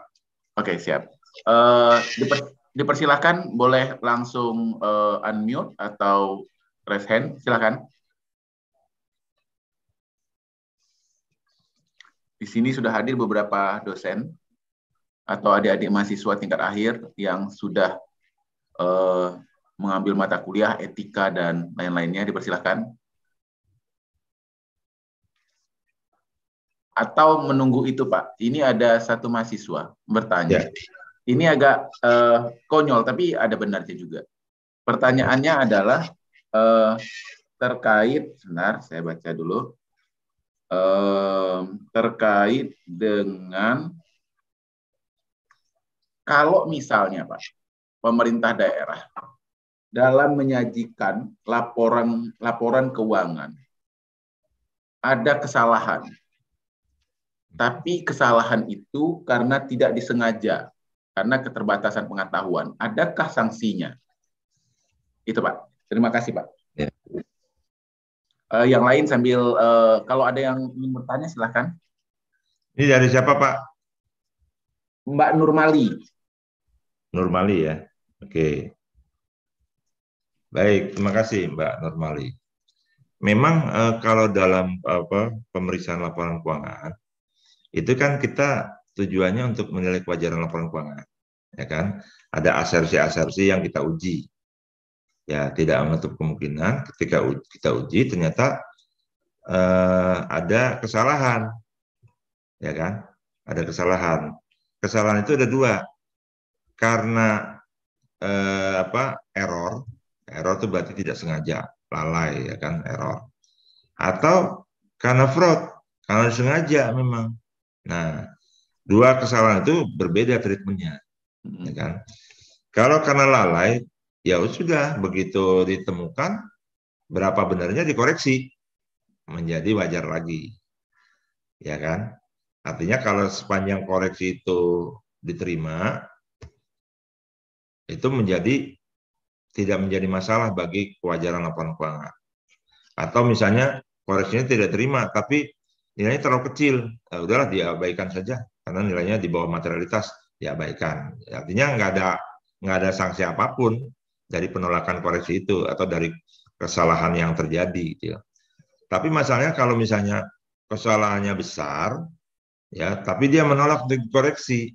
Oke, okay, siap. Uh, diper, dipersilahkan boleh langsung uh, unmute atau raise hand, silakan. Di sini sudah hadir beberapa dosen atau adik-adik mahasiswa tingkat akhir yang sudah eh, mengambil mata kuliah etika dan lain-lainnya dipersilahkan. Atau menunggu itu Pak. Ini ada satu mahasiswa bertanya. Ya. Ini agak eh, konyol tapi ada benarnya juga. Pertanyaannya adalah eh, terkait, benar saya baca dulu eh, terkait dengan kalau misalnya Pak pemerintah daerah dalam menyajikan laporan laporan keuangan ada kesalahan. Tapi kesalahan itu karena tidak disengaja, karena keterbatasan pengetahuan. Adakah sanksinya? Itu Pak. Terima kasih Pak. Ya uh, yang lain sambil uh, kalau ada yang ingin bertanya silahkan. Ini dari siapa Pak? Mbak Nurmali. Nurmali ya, oke. Okay. Baik, terima kasih Mbak Nurmali. Memang eh, kalau dalam apa pemeriksaan laporan keuangan itu kan kita tujuannya untuk menilai kewajaran laporan keuangan, ya kan? Ada asersi-asersi yang kita uji ya tidak menutup kemungkinan ketika kita uji ternyata eh, ada kesalahan ya kan ada kesalahan kesalahan itu ada dua karena eh, apa error error itu berarti tidak sengaja lalai ya kan error atau karena fraud karena sengaja memang nah dua kesalahan itu berbeda treatmentnya ya kan kalau karena lalai ya sudah begitu ditemukan berapa benarnya dikoreksi menjadi wajar lagi. Ya kan? Artinya kalau sepanjang koreksi itu diterima itu menjadi tidak menjadi masalah bagi kewajaran laporan keuangan. Atau misalnya koreksinya tidak terima tapi nilainya terlalu kecil, nah, udahlah diabaikan saja karena nilainya di bawah materialitas diabaikan. Artinya nggak ada nggak ada sanksi apapun dari penolakan koreksi itu atau dari kesalahan yang terjadi gitu ya. Tapi masalahnya kalau misalnya kesalahannya besar ya, tapi dia menolak dikoreksi.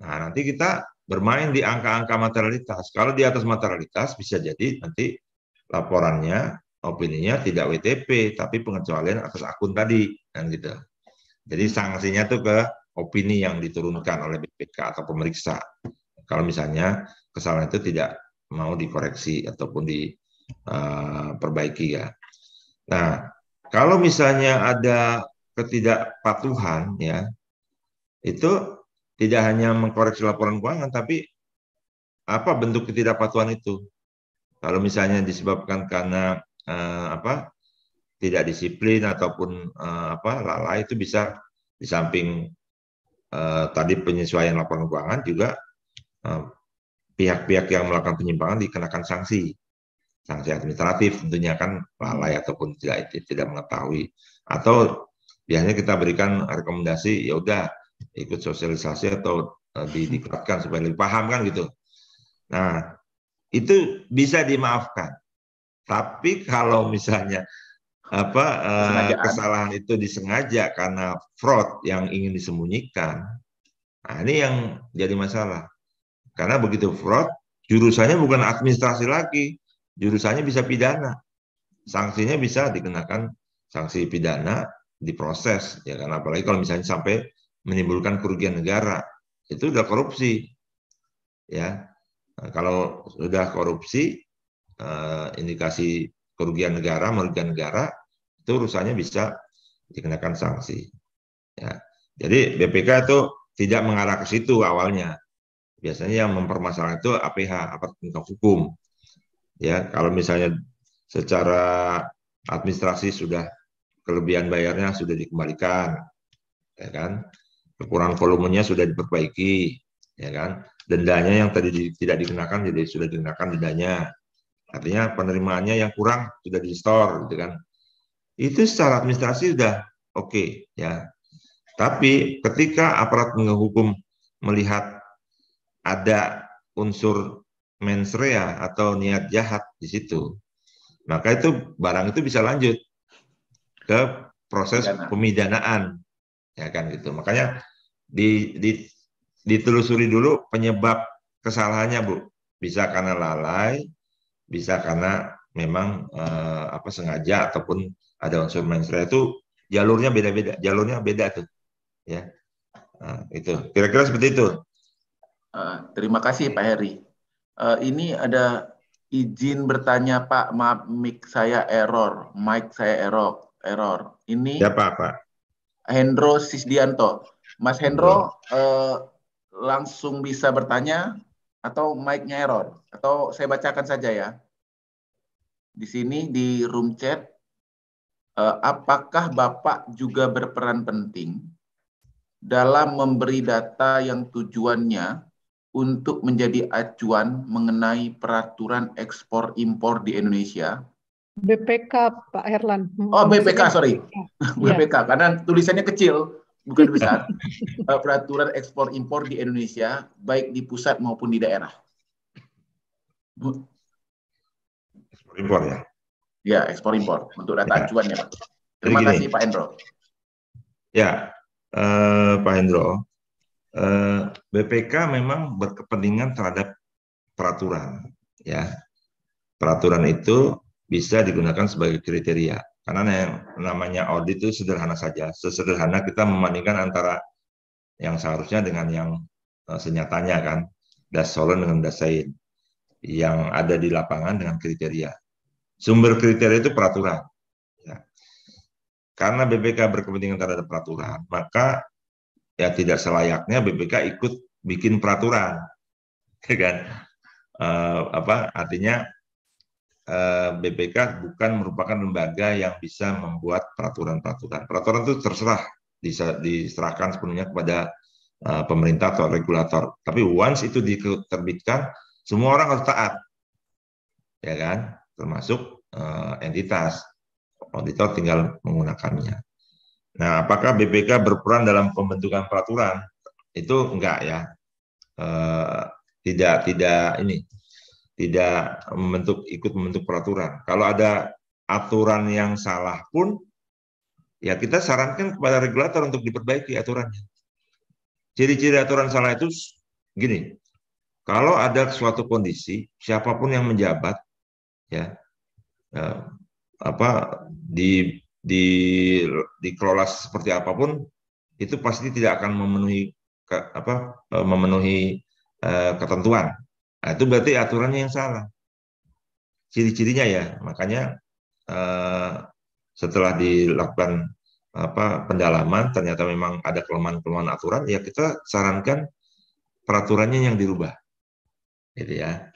Nah, nanti kita bermain di angka-angka materialitas. Kalau di atas materialitas bisa jadi nanti laporannya, opininya tidak WTP tapi pengecualian atas akun tadi kan gitu. Jadi sanksinya tuh ke opini yang diturunkan oleh BPK atau pemeriksa. Kalau misalnya kesalahan itu tidak mau dikoreksi ataupun diperbaiki eh, ya. Nah, kalau misalnya ada ketidakpatuhan ya, itu tidak hanya mengkoreksi laporan keuangan tapi apa bentuk ketidakpatuhan itu? Kalau misalnya disebabkan karena uh, apa? tidak disiplin ataupun uh, apa lalai itu bisa di samping eh, tadi penyesuaian laporan keuangan juga eh, pihak-pihak yang melakukan penyimpangan dikenakan sanksi. Sanksi administratif tentunya kan lalai ataupun tidak tidak mengetahui atau biasanya kita berikan rekomendasi ya udah ikut sosialisasi atau eh, di, dikuatkan supaya lebih paham kan gitu. Nah, itu bisa dimaafkan. Tapi kalau misalnya apa eh, kesalahan itu disengaja karena fraud yang ingin disembunyikan, nah ini yang jadi masalah. Karena begitu fraud, jurusannya bukan administrasi lagi, jurusannya bisa pidana. Sanksinya bisa dikenakan sanksi pidana diproses ya karena apalagi kalau misalnya sampai menimbulkan kerugian negara itu sudah korupsi ya nah, kalau sudah korupsi eh, indikasi kerugian negara merugikan negara itu urusannya bisa dikenakan sanksi ya jadi BPK itu tidak mengarah ke situ awalnya biasanya yang mempermasalahkan itu APH aparat penegak hukum ya kalau misalnya secara administrasi sudah kelebihan bayarnya sudah dikembalikan ya kan kekurangan volumenya sudah diperbaiki ya kan dendanya yang tadi tidak dikenakan jadi sudah dikenakan dendanya artinya penerimaannya yang kurang sudah di store gitu kan itu secara administrasi sudah oke okay, ya tapi ketika aparat penegak hukum melihat ada unsur mens rea atau niat jahat di situ, maka itu barang itu bisa lanjut ke proses pemidanaan, ya kan gitu. Makanya di, di, ditelusuri dulu penyebab kesalahannya, Bu. Bisa karena lalai, bisa karena memang eh, apa sengaja ataupun ada unsur mens rea itu jalurnya beda-beda, jalurnya beda tuh, ya. Nah, itu kira-kira seperti itu. Eh, terima kasih Pak Heri. Uh, ini ada izin bertanya Pak, maaf mic saya error, mic saya error, error. Ini Siapa ya, Pak? Hendro Sisdianto. Mas Hendro uh, langsung bisa bertanya atau mic-nya error atau saya bacakan saja ya. Di sini di room chat uh, apakah Bapak juga berperan penting dalam memberi data yang tujuannya untuk menjadi acuan mengenai peraturan ekspor impor di Indonesia? BPK Pak Herlan. Oh BPK kan- sorry, ya. BPK karena tulisannya kecil bukan besar. Eh, peraturan ekspor impor di Indonesia baik di pusat maupun di daerah. Ekspor impor ya. Ya ekspor impor untuk data ya. acuannya Terima Jadi kasih gini. Pak Hendro. Ya, uh, Pak Hendro, Uh, BPK memang berkepentingan terhadap peraturan, ya. Peraturan itu bisa digunakan sebagai kriteria. Karena yang namanya audit itu sederhana saja. Sesederhana kita membandingkan antara yang seharusnya dengan yang eh, senyatanya kan. Dasolon dengan dasain. Yang ada di lapangan dengan kriteria. Sumber kriteria itu peraturan. Ya. Karena BPK berkepentingan terhadap peraturan, maka ya tidak selayaknya BPK ikut bikin peraturan, ya kan? Eh, apa artinya eh, BPK bukan merupakan lembaga yang bisa membuat peraturan-peraturan. Peraturan itu terserah diserahkan sepenuhnya kepada eh, pemerintah atau regulator. Tapi once itu diterbitkan, semua orang harus taat, ya kan? Termasuk eh, entitas auditor tinggal menggunakannya. Nah, apakah BPK berperan dalam pembentukan peraturan? Itu enggak ya. E, tidak tidak ini tidak membentuk ikut membentuk peraturan. Kalau ada aturan yang salah pun ya kita sarankan kepada regulator untuk diperbaiki aturannya. Ciri-ciri aturan salah itu gini. Kalau ada suatu kondisi siapapun yang menjabat ya eh, apa di di dikelola seperti apapun itu pasti tidak akan memenuhi apa e, memenuhi uh, ketentuan. Nah, itu berarti aturannya yang salah. Ciri-cirinya ya, makanya uh, setelah dilakukan apa pendalaman ternyata memang ada kelemahan-kelemahan aturan, ya kita sarankan peraturannya yang dirubah. Gitu ya.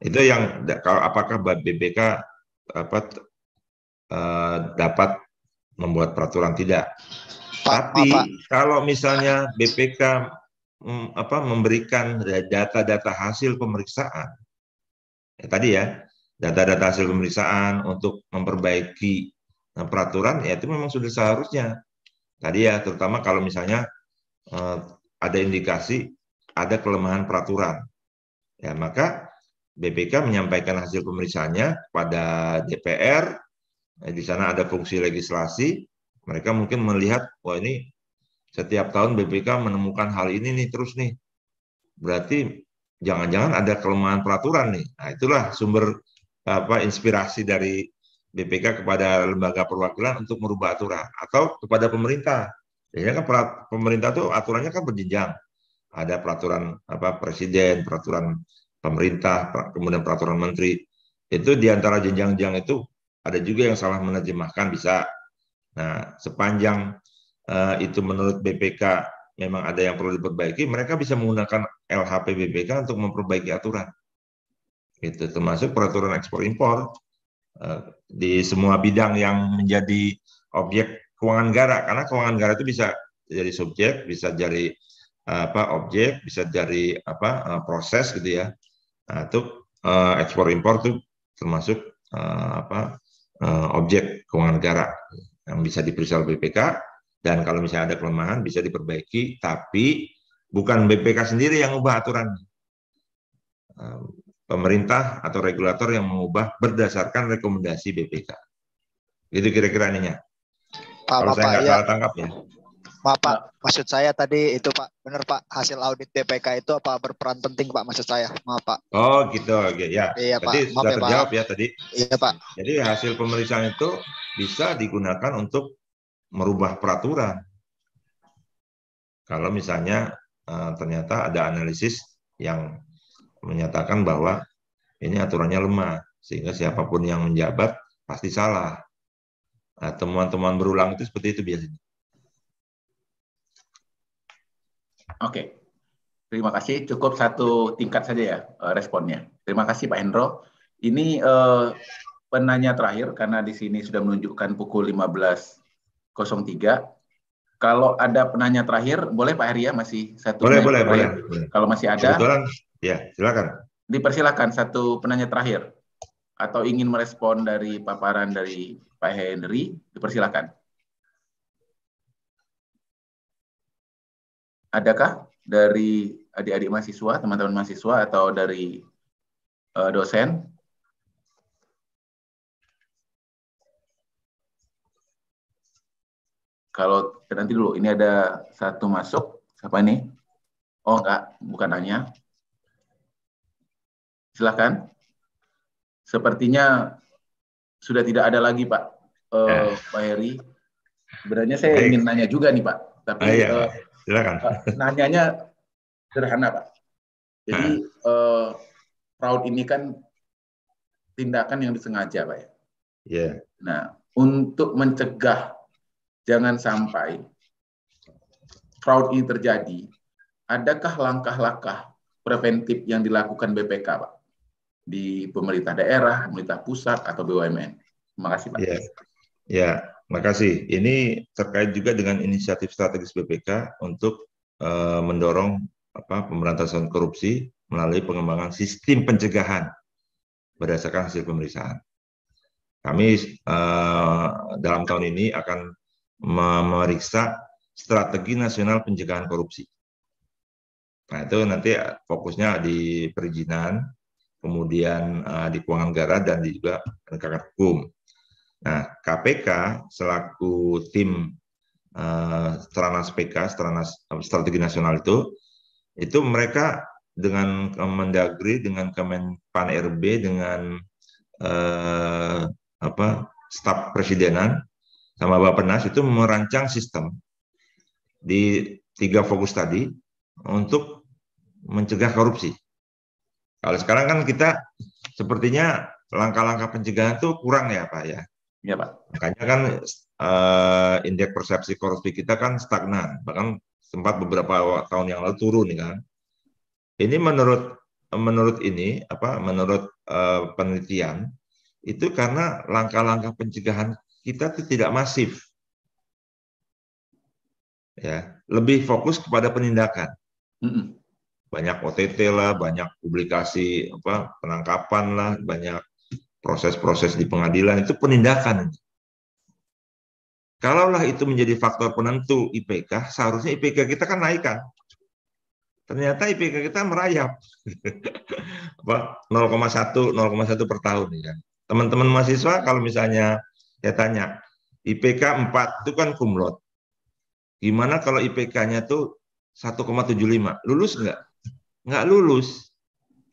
Itu yang kalau apakah BBK apa uh, dapat membuat peraturan tidak. Tapi kalau misalnya BPK mm, apa memberikan data-data hasil pemeriksaan ya, tadi ya data-data hasil pemeriksaan untuk memperbaiki nah, peraturan ya itu memang sudah seharusnya tadi ya terutama kalau misalnya eh, ada indikasi ada kelemahan peraturan ya maka BPK menyampaikan hasil pemeriksaannya pada DPR Eh, di sana ada fungsi legislasi, mereka mungkin melihat wah ini setiap tahun BPK menemukan hal ini nih terus nih. Berarti jangan-jangan ada kelemahan peraturan nih. Nah, itulah sumber apa inspirasi dari BPK kepada lembaga perwakilan untuk merubah aturan atau kepada pemerintah. Biasanya kan pemerintah tuh aturannya kan berjenjang. Ada peraturan apa presiden, peraturan pemerintah, kemudian peraturan menteri. Itu di antara jenjang-jenjang itu ada juga yang salah menerjemahkan bisa. Nah, sepanjang uh, itu menurut BPK memang ada yang perlu diperbaiki, mereka bisa menggunakan LHP BPK untuk memperbaiki aturan. Itu termasuk peraturan ekspor impor uh, di semua bidang yang menjadi objek keuangan negara karena keuangan negara itu bisa jadi subjek, bisa jadi apa objek, bisa jadi apa eh, proses gitu ya. Nah, itu ekspor impor itu termasuk apa Eh, objek keuangan negara yang bisa diperiksa oleh BPK dan kalau misalnya ada kelemahan bisa diperbaiki tapi bukan BPK sendiri yang ubah aturan eh, pemerintah atau regulator yang mengubah berdasarkan rekomendasi BPK itu kira-kira ininya kalau saya nggak ya. salah tangkap ya Maaf Pak, ya. maksud saya tadi itu Pak, benar Pak, hasil audit BPK itu apa berperan penting Pak maksud saya, maaf Pak. Oh gitu, oke ya. Iya Pak, sudah maaf, terjawab ya, Pak. ya tadi. Iya Pak. Jadi hasil pemeriksaan itu bisa digunakan untuk merubah peraturan. Kalau misalnya eh, ternyata ada analisis yang menyatakan bahwa ini aturannya lemah, sehingga siapapun yang menjabat pasti salah. Nah, temuan-temuan berulang itu seperti itu biasanya. Oke. Okay. Terima kasih. Cukup satu tingkat saja ya eh, responnya. Terima kasih Pak Hendro. Ini eh, penanya terakhir karena di sini sudah menunjukkan pukul 15.03. Kalau ada penanya terakhir, boleh Pak Heria ya, masih satu boleh, boleh, boleh, boleh. Kalau masih ada, Kebetulan, ya silakan. Dipersilakan satu penanya terakhir atau ingin merespon dari paparan dari Pak Henry, dipersilakan. adakah dari adik-adik mahasiswa, teman-teman mahasiswa, atau dari uh, dosen? Kalau nanti dulu, ini ada satu masuk. Siapa ini? Oh enggak, bukan hanya. Silakan. Sepertinya sudah tidak ada lagi Pak uh, eh. Ya. Pak Heri. Sebenarnya saya Baik. ingin nanya juga nih Pak, tapi ah, uh, Silakan. Nanyanya sederhana, Pak. Jadi hmm. eh, fraud ini kan tindakan yang disengaja, Pak ya. Yeah. Nah, untuk mencegah jangan sampai fraud ini terjadi, adakah langkah-langkah preventif yang dilakukan BPK, Pak? Di pemerintah daerah, pemerintah pusat, atau BUMN? Terima kasih, Pak. Yeah. Yeah. Makasih. Ini terkait juga dengan inisiatif strategis BPK untuk uh, mendorong apa pemberantasan korupsi melalui pengembangan sistem pencegahan berdasarkan hasil pemeriksaan. Kami uh, dalam tahun ini akan memeriksa strategi nasional pencegahan korupsi. Nah, itu nanti fokusnya di perizinan, kemudian uh, di keuangan negara dan di juga penegakan hukum. Nah, KPK selaku tim uh, Stranas PK, Stranas Strategi Nasional itu, itu mereka dengan Kemendagri, dengan Kemenpan RB, dengan uh, apa staf presidenan sama Bapak Penas itu merancang sistem di tiga fokus tadi untuk mencegah korupsi. Kalau sekarang kan kita sepertinya langkah-langkah pencegahan itu kurang ya Pak ya. Ya, Pak. Makanya kan uh, indeks persepsi korupsi kita kan stagnan, bahkan sempat beberapa tahun yang lalu turun ya kan. Ini menurut menurut ini apa menurut uh, penelitian itu karena langkah-langkah pencegahan kita itu tidak masif. Ya, lebih fokus kepada penindakan. Banyak OTT lah, banyak publikasi apa penangkapan lah, banyak proses-proses di pengadilan itu penindakan. Kalaulah itu menjadi faktor penentu IPK, seharusnya IPK kita kan naikkan. Ternyata IPK kita merayap. 0,1 0,1 per tahun ya. Kan. Teman-teman mahasiswa kalau misalnya saya tanya, IPK 4 itu kan kumlot. Gimana kalau IPK-nya tuh 1,75? Lulus nggak? Nggak lulus.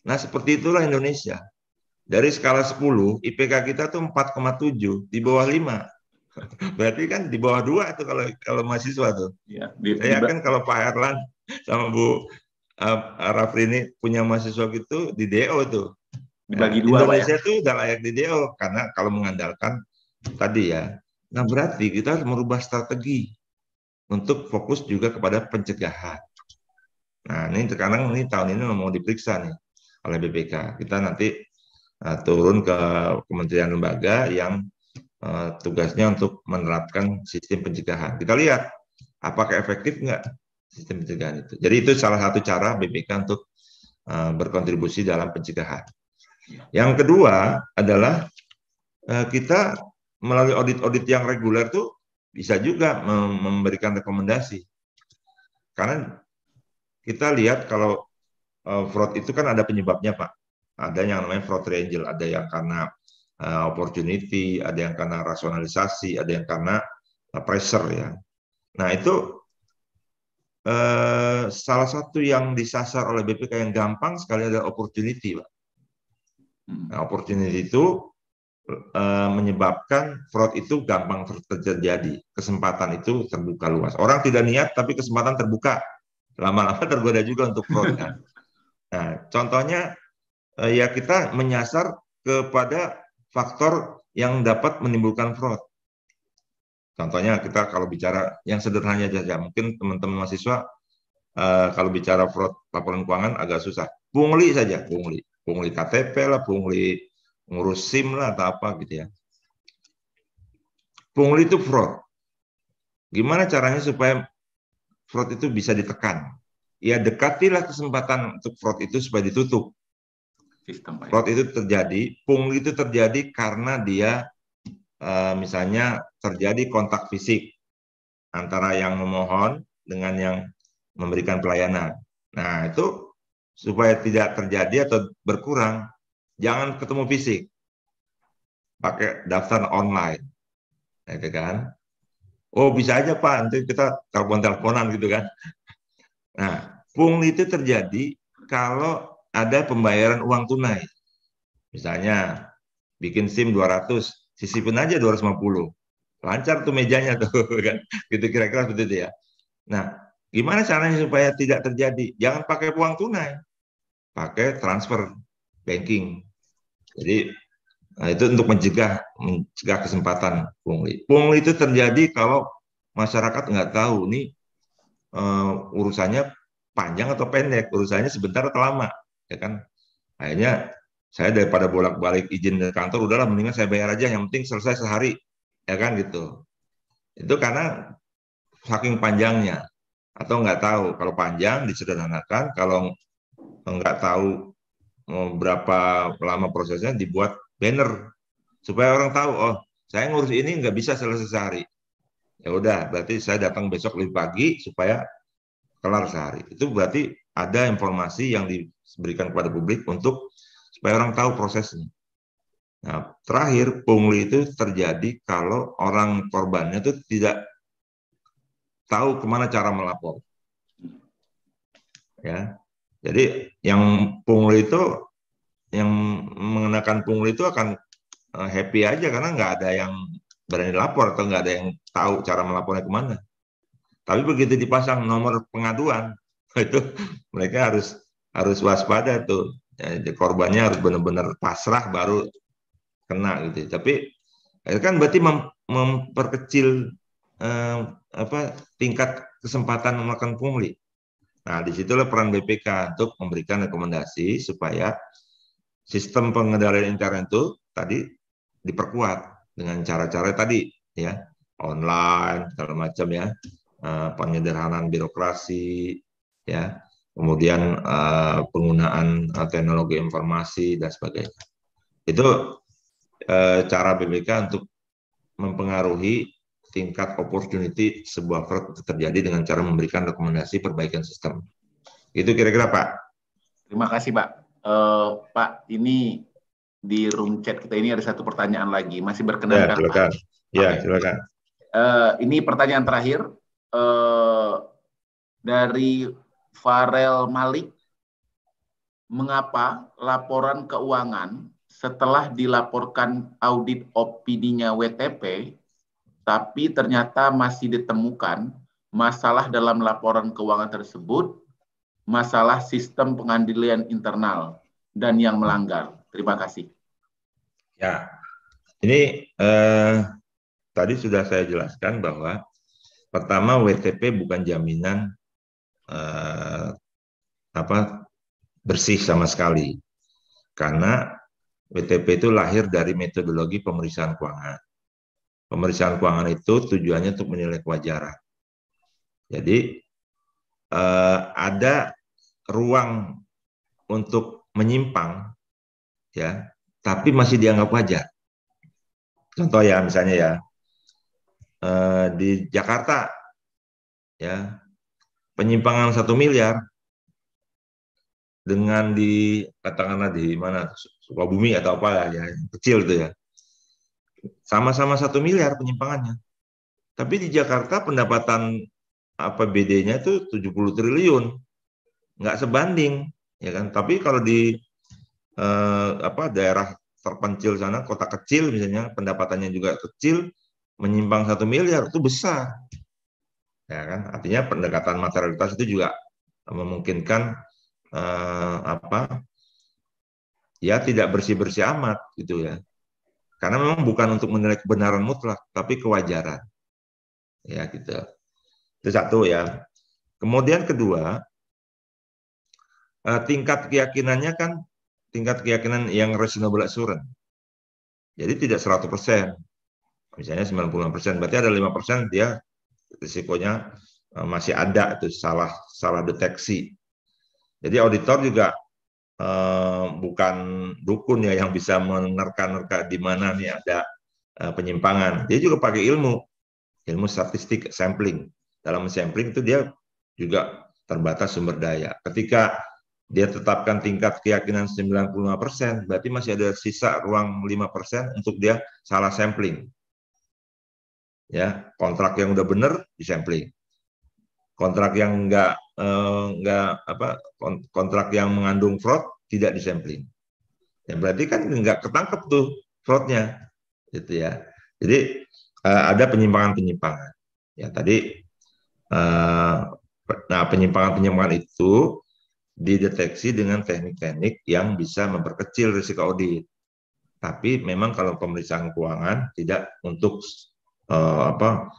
Nah, seperti itulah Indonesia. Dari skala 10, IPK kita tuh 4,7, di bawah 5. Berarti kan di bawah 2 itu kalau kalau mahasiswa tuh. Ya, di, Saya yakin kalau Pak Erlan sama Bu uh, eh, Rafli ini punya mahasiswa gitu di DO tuh. Dibagi nah, dua ya? Indonesia ya. tuh udah layak di DO karena kalau mengandalkan tadi ya. Nah berarti kita harus merubah strategi untuk fokus juga kepada pencegahan. Nah, ini sekarang ini tahun ini mau diperiksa nih oleh BPK. Kita nanti Nah, turun ke kementerian lembaga yang eh, tugasnya untuk menerapkan sistem pencegahan. Kita lihat apakah efektif nggak sistem pencegahan itu. Jadi itu salah satu cara BPK untuk eh, berkontribusi dalam pencegahan. Yang kedua adalah eh, kita melalui audit-audit yang reguler tuh bisa juga memberikan rekomendasi. Karena kita lihat kalau fraud itu kan ada penyebabnya, Pak ada yang namanya fraud triangle, ada yang karena uh, opportunity, ada yang karena rasionalisasi, ada yang karena uh, pressure ya. Nah itu uh, salah satu yang disasar oleh BPK yang gampang sekali adalah opportunity, pak. Hmm. Nah, opportunity itu uh, menyebabkan fraud itu gampang terjadi, kesempatan itu terbuka luas. Orang tidak niat tapi kesempatan terbuka, lama-lama tergoda juga untuk fraud. Kan? Nah, contohnya Eh, ya kita menyasar kepada faktor yang dapat menimbulkan fraud. Contohnya kita kalau bicara yang sederhana saja, mungkin teman-teman mahasiswa uh, kalau bicara fraud laporan keuangan agak susah. Pungli saja, pungli. Pungli KTP lah, pungli ngurus SIM lah atau apa gitu ya. Pungli itu fraud. Gimana caranya supaya fraud itu bisa ditekan? Ya dekatilah kesempatan untuk fraud itu supaya ditutup sistem Pak. Fraud itu terjadi, pungli itu terjadi karena dia eh, misalnya terjadi kontak fisik antara yang memohon dengan yang memberikan pelayanan. Nah, itu supaya tidak terjadi atau berkurang, jangan ketemu fisik. Pakai daftar online. gitu ya itu kan. Oh, bisa aja Pak, nanti kita telepon-teleponan gitu kan. Nah, pungli itu terjadi kalau ada pembayaran uang tunai. Misalnya bikin SIM 200, sisipin aja 250. Lancar tuh mejanya tuh kan. Gitu kira-kira seperti itu ya. Nah, gimana caranya supaya tidak terjadi? Jangan pakai uang tunai. Pakai transfer banking. Jadi nah itu untuk mencegah mencegah kesempatan pungli. Pungli itu terjadi kalau masyarakat nggak tahu nih uh, urusannya panjang atau pendek, urusannya sebentar atau lama ya kan akhirnya saya daripada bolak-balik izin ke kantor udahlah mendingan saya bayar aja yang penting selesai sehari ya kan gitu itu karena saking panjangnya atau nggak tahu kalau panjang disederhanakan kalau nggak tahu berapa lama prosesnya dibuat banner supaya orang tahu oh saya ngurus ini nggak bisa selesai sehari ya udah berarti saya datang besok lebih pagi supaya kelar sehari itu berarti ada informasi yang diberikan kepada publik untuk supaya orang tahu prosesnya. Nah, terakhir pungli itu terjadi kalau orang korbannya itu tidak tahu kemana cara melapor. Ya, jadi yang pungli itu yang mengenakan pungli itu akan eh, happy aja karena nggak ada yang berani lapor atau nggak ada yang tahu cara melapornya kemana. Tapi begitu dipasang nomor pengaduan, itu mereka harus harus waspada tuh ya, jadi korbannya harus benar-benar pasrah baru kena gitu tapi itu ya kan berarti mem, memperkecil eh, apa tingkat kesempatan melakukan pungli nah disitulah peran BPK untuk memberikan rekomendasi supaya sistem pengendalian internet itu tadi diperkuat dengan cara-cara tadi ya online segala macam ya eh, penyederhanaan birokrasi ya kemudian uh, penggunaan uh, teknologi informasi dan sebagainya itu uh, cara BPK untuk mempengaruhi tingkat opportunity sebuah fraud terjadi dengan cara memberikan rekomendasi perbaikan sistem itu kira-kira Pak terima kasih Pak uh, Pak ini di room chat kita ini ada satu pertanyaan lagi masih berkenan ya, silakan. Ya, okay. Uh, ini pertanyaan terakhir uh, dari Farel Malik, mengapa laporan keuangan setelah dilaporkan audit opininya WTP, tapi ternyata masih ditemukan masalah dalam laporan keuangan tersebut, masalah sistem pengendalian internal, dan yang melanggar. Terima kasih. Ya, ini eh, tadi sudah saya jelaskan bahwa pertama WTP bukan jaminan eh, apa bersih sama sekali karena WTP itu lahir dari metodologi pemeriksaan keuangan. Pemeriksaan keuangan itu tujuannya untuk menilai kewajaran. Jadi eh, ada ruang untuk menyimpang, ya, tapi masih dianggap wajar. Contoh ya misalnya ya eh, di Jakarta, ya penyimpangan satu miliar dengan di katakanlah di mana Sukabumi atau apa ya yang kecil itu ya sama-sama satu miliar penyimpangannya tapi di Jakarta pendapatan APBD-nya itu 70 triliun nggak sebanding ya kan tapi kalau di eh, apa daerah terpencil sana kota kecil misalnya pendapatannya juga kecil menyimpang satu miliar itu besar ya kan artinya pendekatan materialitas itu juga memungkinkan eh, apa ya tidak bersih bersih amat gitu ya karena memang bukan untuk menilai kebenaran mutlak tapi kewajaran ya gitu itu satu ya kemudian kedua eh, tingkat keyakinannya kan tingkat keyakinan yang reasonable assurance jadi tidak 100%. Misalnya 95%, berarti ada 5% dia risikonya eh, masih ada itu salah salah deteksi. Jadi auditor juga eh, bukan dukun ya yang bisa menerka-nerka di mana nih ada eh, penyimpangan. Dia juga pakai ilmu, ilmu statistik sampling. Dalam sampling itu dia juga terbatas sumber daya. Ketika dia tetapkan tingkat keyakinan 95%, berarti masih ada sisa ruang 5% untuk dia salah sampling ya kontrak yang udah bener disampling kontrak yang enggak enggak eh, apa kontrak yang mengandung fraud tidak disampling ya berarti kan enggak ketangkep tuh fraudnya gitu ya jadi eh, ada penyimpangan penyimpangan ya tadi eh, nah penyimpangan penyimpangan itu dideteksi dengan teknik-teknik yang bisa memperkecil risiko audit tapi memang kalau pemeriksaan keuangan tidak untuk uh, apa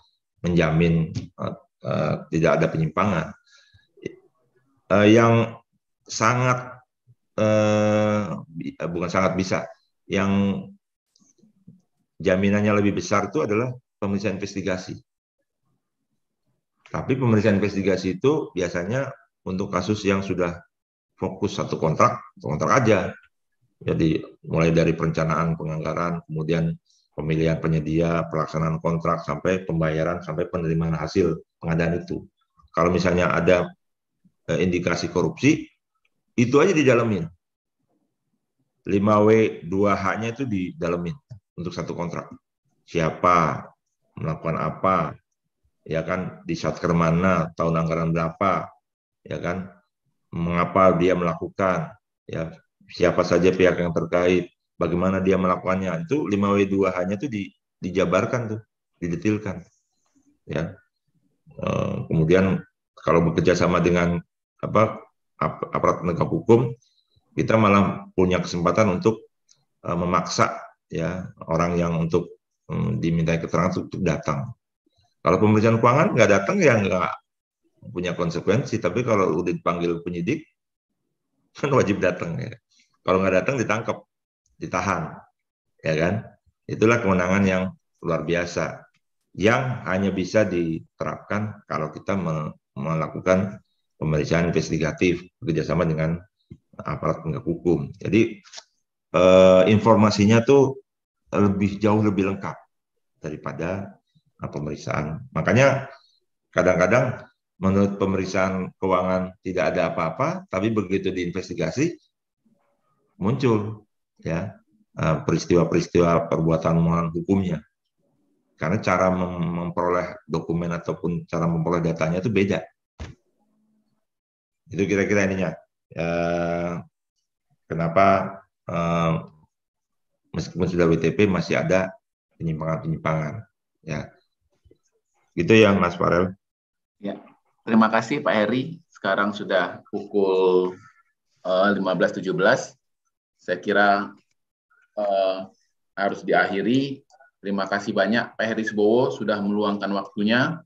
menjamin uh, uh, tidak ada penyimpangan. uh, yang sangat uh, bukan sangat bisa, yang jaminannya lebih besar itu adalah pemeriksaan investigasi. Tapi pemeriksaan investigasi itu biasanya untuk kasus yang sudah fokus satu kontrak, kontrak aja. Jadi mulai dari perencanaan, penganggaran, kemudian pemilihan penyedia, pelaksanaan kontrak sampai pembayaran sampai penerimaan hasil pengadaan itu. Kalau misalnya ada eh, indikasi korupsi, itu aja didalamin. 5W2H-nya itu didalamin untuk satu kontrak. Siapa melakukan apa, ya kan di satker mana, tahun anggaran berapa, ya kan mengapa dia melakukan, ya siapa saja pihak yang terkait, bagaimana dia melakukannya itu 5W2H-nya itu di, dijabarkan tuh, didetilkan. Ya. Eh, kemudian kalau bekerja sama dengan apa aparat penegak hukum, kita malah punya kesempatan untuk eh, memaksa ya orang yang untuk mm, dimintai keterangan untuk datang. Kalau pemeriksaan keuangan nggak datang ya nggak punya konsekuensi. Tapi kalau udah dipanggil penyidik kan wajib datang ya. Kalau nggak datang ditangkap ditahan, ya kan? Itulah kemenangan yang luar biasa yang hanya bisa diterapkan kalau kita melakukan pemeriksaan investigatif kerjasama dengan aparat penegak hukum. Jadi eh, informasinya tuh lebih jauh lebih lengkap daripada pemeriksaan. Makanya kadang-kadang menurut pemeriksaan keuangan tidak ada apa-apa, tapi begitu diinvestigasi muncul ya eh, peristiwa-peristiwa perbuatan hukumnya karena cara memperoleh dokumen ataupun cara memperoleh datanya itu beda itu kira-kira ininya eh, kenapa eh, meskipun sudah WTP masih ada penyimpangan-penyimpangan ya itu yang Mas Farel ya terima kasih Pak Heri sekarang sudah pukul 15.17 saya kira uh, harus diakhiri. Terima kasih banyak Pak Heri Subowo sudah meluangkan waktunya.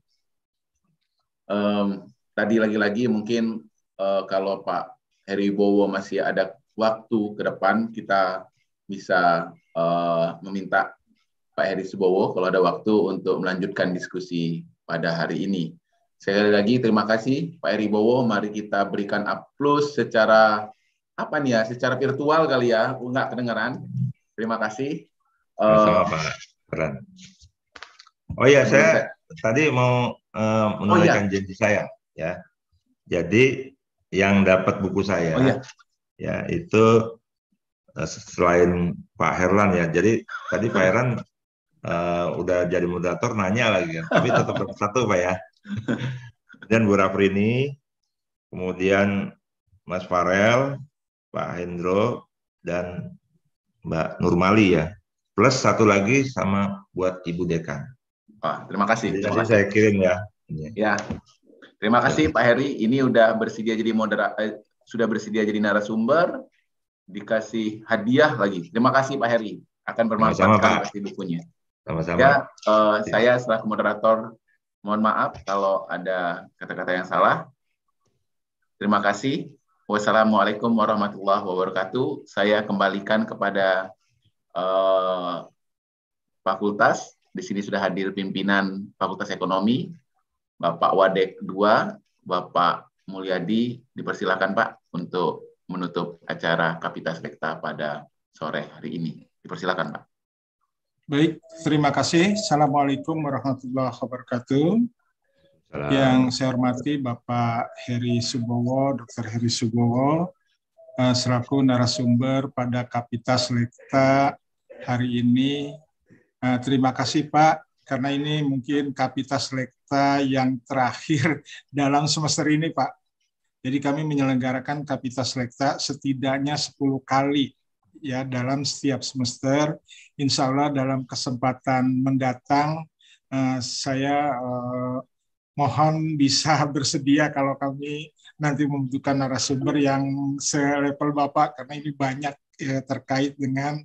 Um, tadi lagi-lagi mungkin uh, kalau Pak Heri Bowo masih ada waktu ke depan, kita bisa uh, meminta Pak Heri Subowo kalau ada waktu untuk melanjutkan diskusi pada hari ini. Sekali lagi terima kasih Pak Heri Bowo, mari kita berikan aplaus secara apa nih ya secara virtual kali ya nggak kedengeran terima kasih uh, oh ya saya tadi mau uh, menunaikan oh, iya. janji saya ya jadi yang dapat buku saya oh, iya. ya itu eh, selain Pak Herlan ya jadi tadi Pak Herlan uh, udah jadi moderator nanya lagi ya. tapi tetap satu Pak ya dan Bu Rafrini kemudian Mas Farel Pak Hendro dan Mbak Nurmali ya. Plus satu lagi sama buat Ibu Dekan. Oh, terima kasih. Terima kasih. saya kirim ya. Iya. Ya. Terima kasih Pak Heri, ini udah bersedia jadi modera eh, sudah bersedia jadi narasumber, dikasih hadiah lagi. Terima kasih Pak Heri, akan bermanfaat Sama -sama, pasti bukunya. Sama-sama. Ya, eh, iya. saya selaku moderator mohon maaf kalau ada kata-kata yang salah. Terima kasih. Wassalamualaikum warahmatullahi wabarakatuh. Saya kembalikan kepada uh, eh, fakultas. Di sini sudah hadir pimpinan Fakultas Ekonomi, Bapak Wadek II, Bapak Mulyadi. Dipersilakan Pak untuk menutup acara Kapitas Rekta pada sore hari ini. Dipersilakan Pak. Baik, terima kasih. Assalamualaikum warahmatullahi wabarakatuh. Yang saya hormati Bapak Heri Subowo, Dr. Heri Subowo, eh, selaku narasumber pada kapita Selekta hari ini. Eh, terima kasih Pak, karena ini mungkin kapita Selekta yang terakhir dalam semester ini Pak. Jadi kami menyelenggarakan kapita Selekta setidaknya 10 kali ya dalam setiap semester. Insya Allah dalam kesempatan mendatang eh, saya mohon bisa bersedia kalau kami nanti membutuhkan narasumber yang selevel Bapak karena ini banyak ya, terkait dengan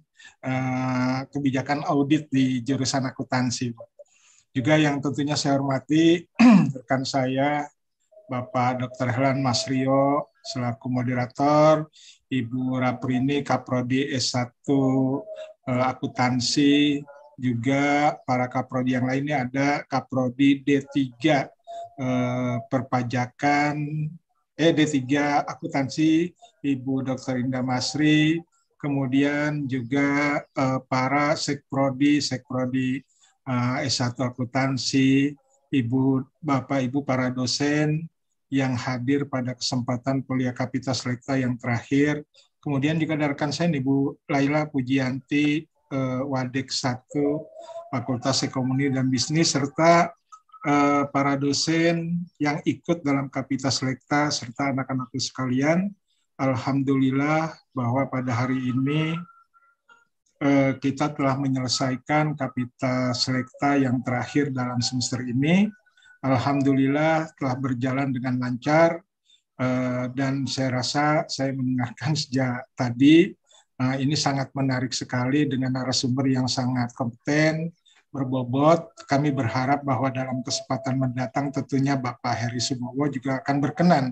uh, kebijakan audit di jurusan akuntansi. Juga yang tentunya saya hormati rekan saya Bapak Dr. Helen Masrio selaku moderator, Ibu Raprini Kaprodi S1 uh, eh, akuntansi juga para kaprodi yang lainnya ada kaprodi D3 Eh, perpajakan, eh D3 akuntansi Ibu Dr. Indah Masri, kemudian juga eh, para sekprodi, sekprodi eh, S1 akuntansi, Ibu Bapak Ibu para dosen yang hadir pada kesempatan kuliah kapita selekta yang terakhir. Kemudian juga rekan saya Ibu Laila Pujianti eh, Wadek 1 Fakultas Ekonomi dan Bisnis serta Eh, para dosen yang ikut dalam kapita selekta serta anak anak sekalian. Alhamdulillah bahwa pada hari ini eh, kita telah menyelesaikan kapita selekta yang terakhir dalam semester ini. Alhamdulillah telah berjalan dengan lancar eh, dan saya rasa saya mendengarkan sejak tadi nah, ini sangat menarik sekali dengan narasumber yang sangat kompeten, berbobot. Kami berharap bahwa dalam kesempatan mendatang tentunya Bapak Heri Sumowo juga akan berkenan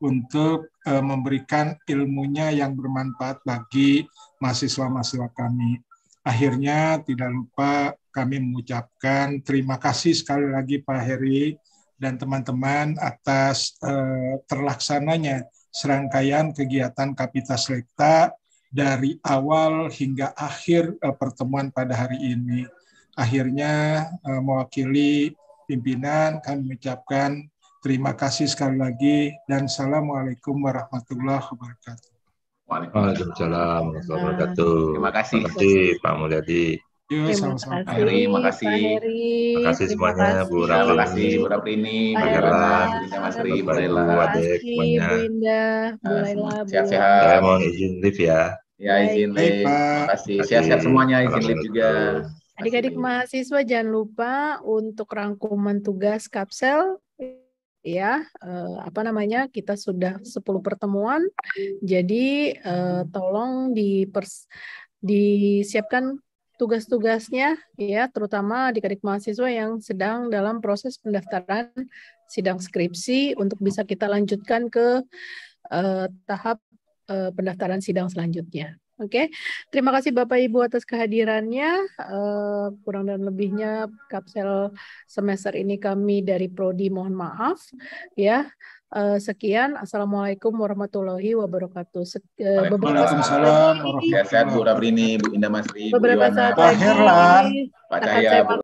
untuk uh, memberikan ilmunya yang bermanfaat bagi mahasiswa-mahasiswa kami. Akhirnya tidak lupa kami mengucapkan terima kasih sekali lagi Pak Heri dan teman-teman atas uh, terlaksananya serangkaian kegiatan Kapita Selekta dari awal hingga akhir uh, pertemuan pada hari ini akhirnya uh, mewakili pimpinan kami mengucapkan terima kasih sekali lagi dan assalamualaikum warahmatullahi wabarakatuh. Waalaikumsalam warahmatullahi wabarakatuh. Terima kasih. Terima kasih Pak Mulyadi. Yo, terima, sama -sama. Heri, makasih. Terima kasih semuanya Bu Rafli. Terima kasih Bu ini. Pak Hera, Mas Ri, Bu Laila, Bu Adek, semuanya. Bu Laila, Sehat-sehat. Saya mohon izin lift ya. Ya izin lift. Terima kasih. Sehat-sehat semuanya izin lift juga. Adik-adik mahasiswa jangan lupa untuk rangkuman tugas kapsel ya eh, apa namanya kita sudah 10 pertemuan jadi eh, tolong di disiapkan tugas-tugasnya ya terutama adik-adik mahasiswa yang sedang dalam proses pendaftaran sidang skripsi untuk bisa kita lanjutkan ke eh, tahap eh, pendaftaran sidang selanjutnya. Oke, okay. terima kasih Bapak Ibu atas kehadirannya. Uh, kurang dan lebihnya kapsel semester ini kami dari Prodi mohon maaf. Ya, uh, sekian. Assalamualaikum warahmatullahi wabarakatuh. uh, Waalaikumsalam warahmatullahi wabarakatuh. Bu Rabrini, Bu Indah Masri, Bu Yohana, Pak Herlan, Pak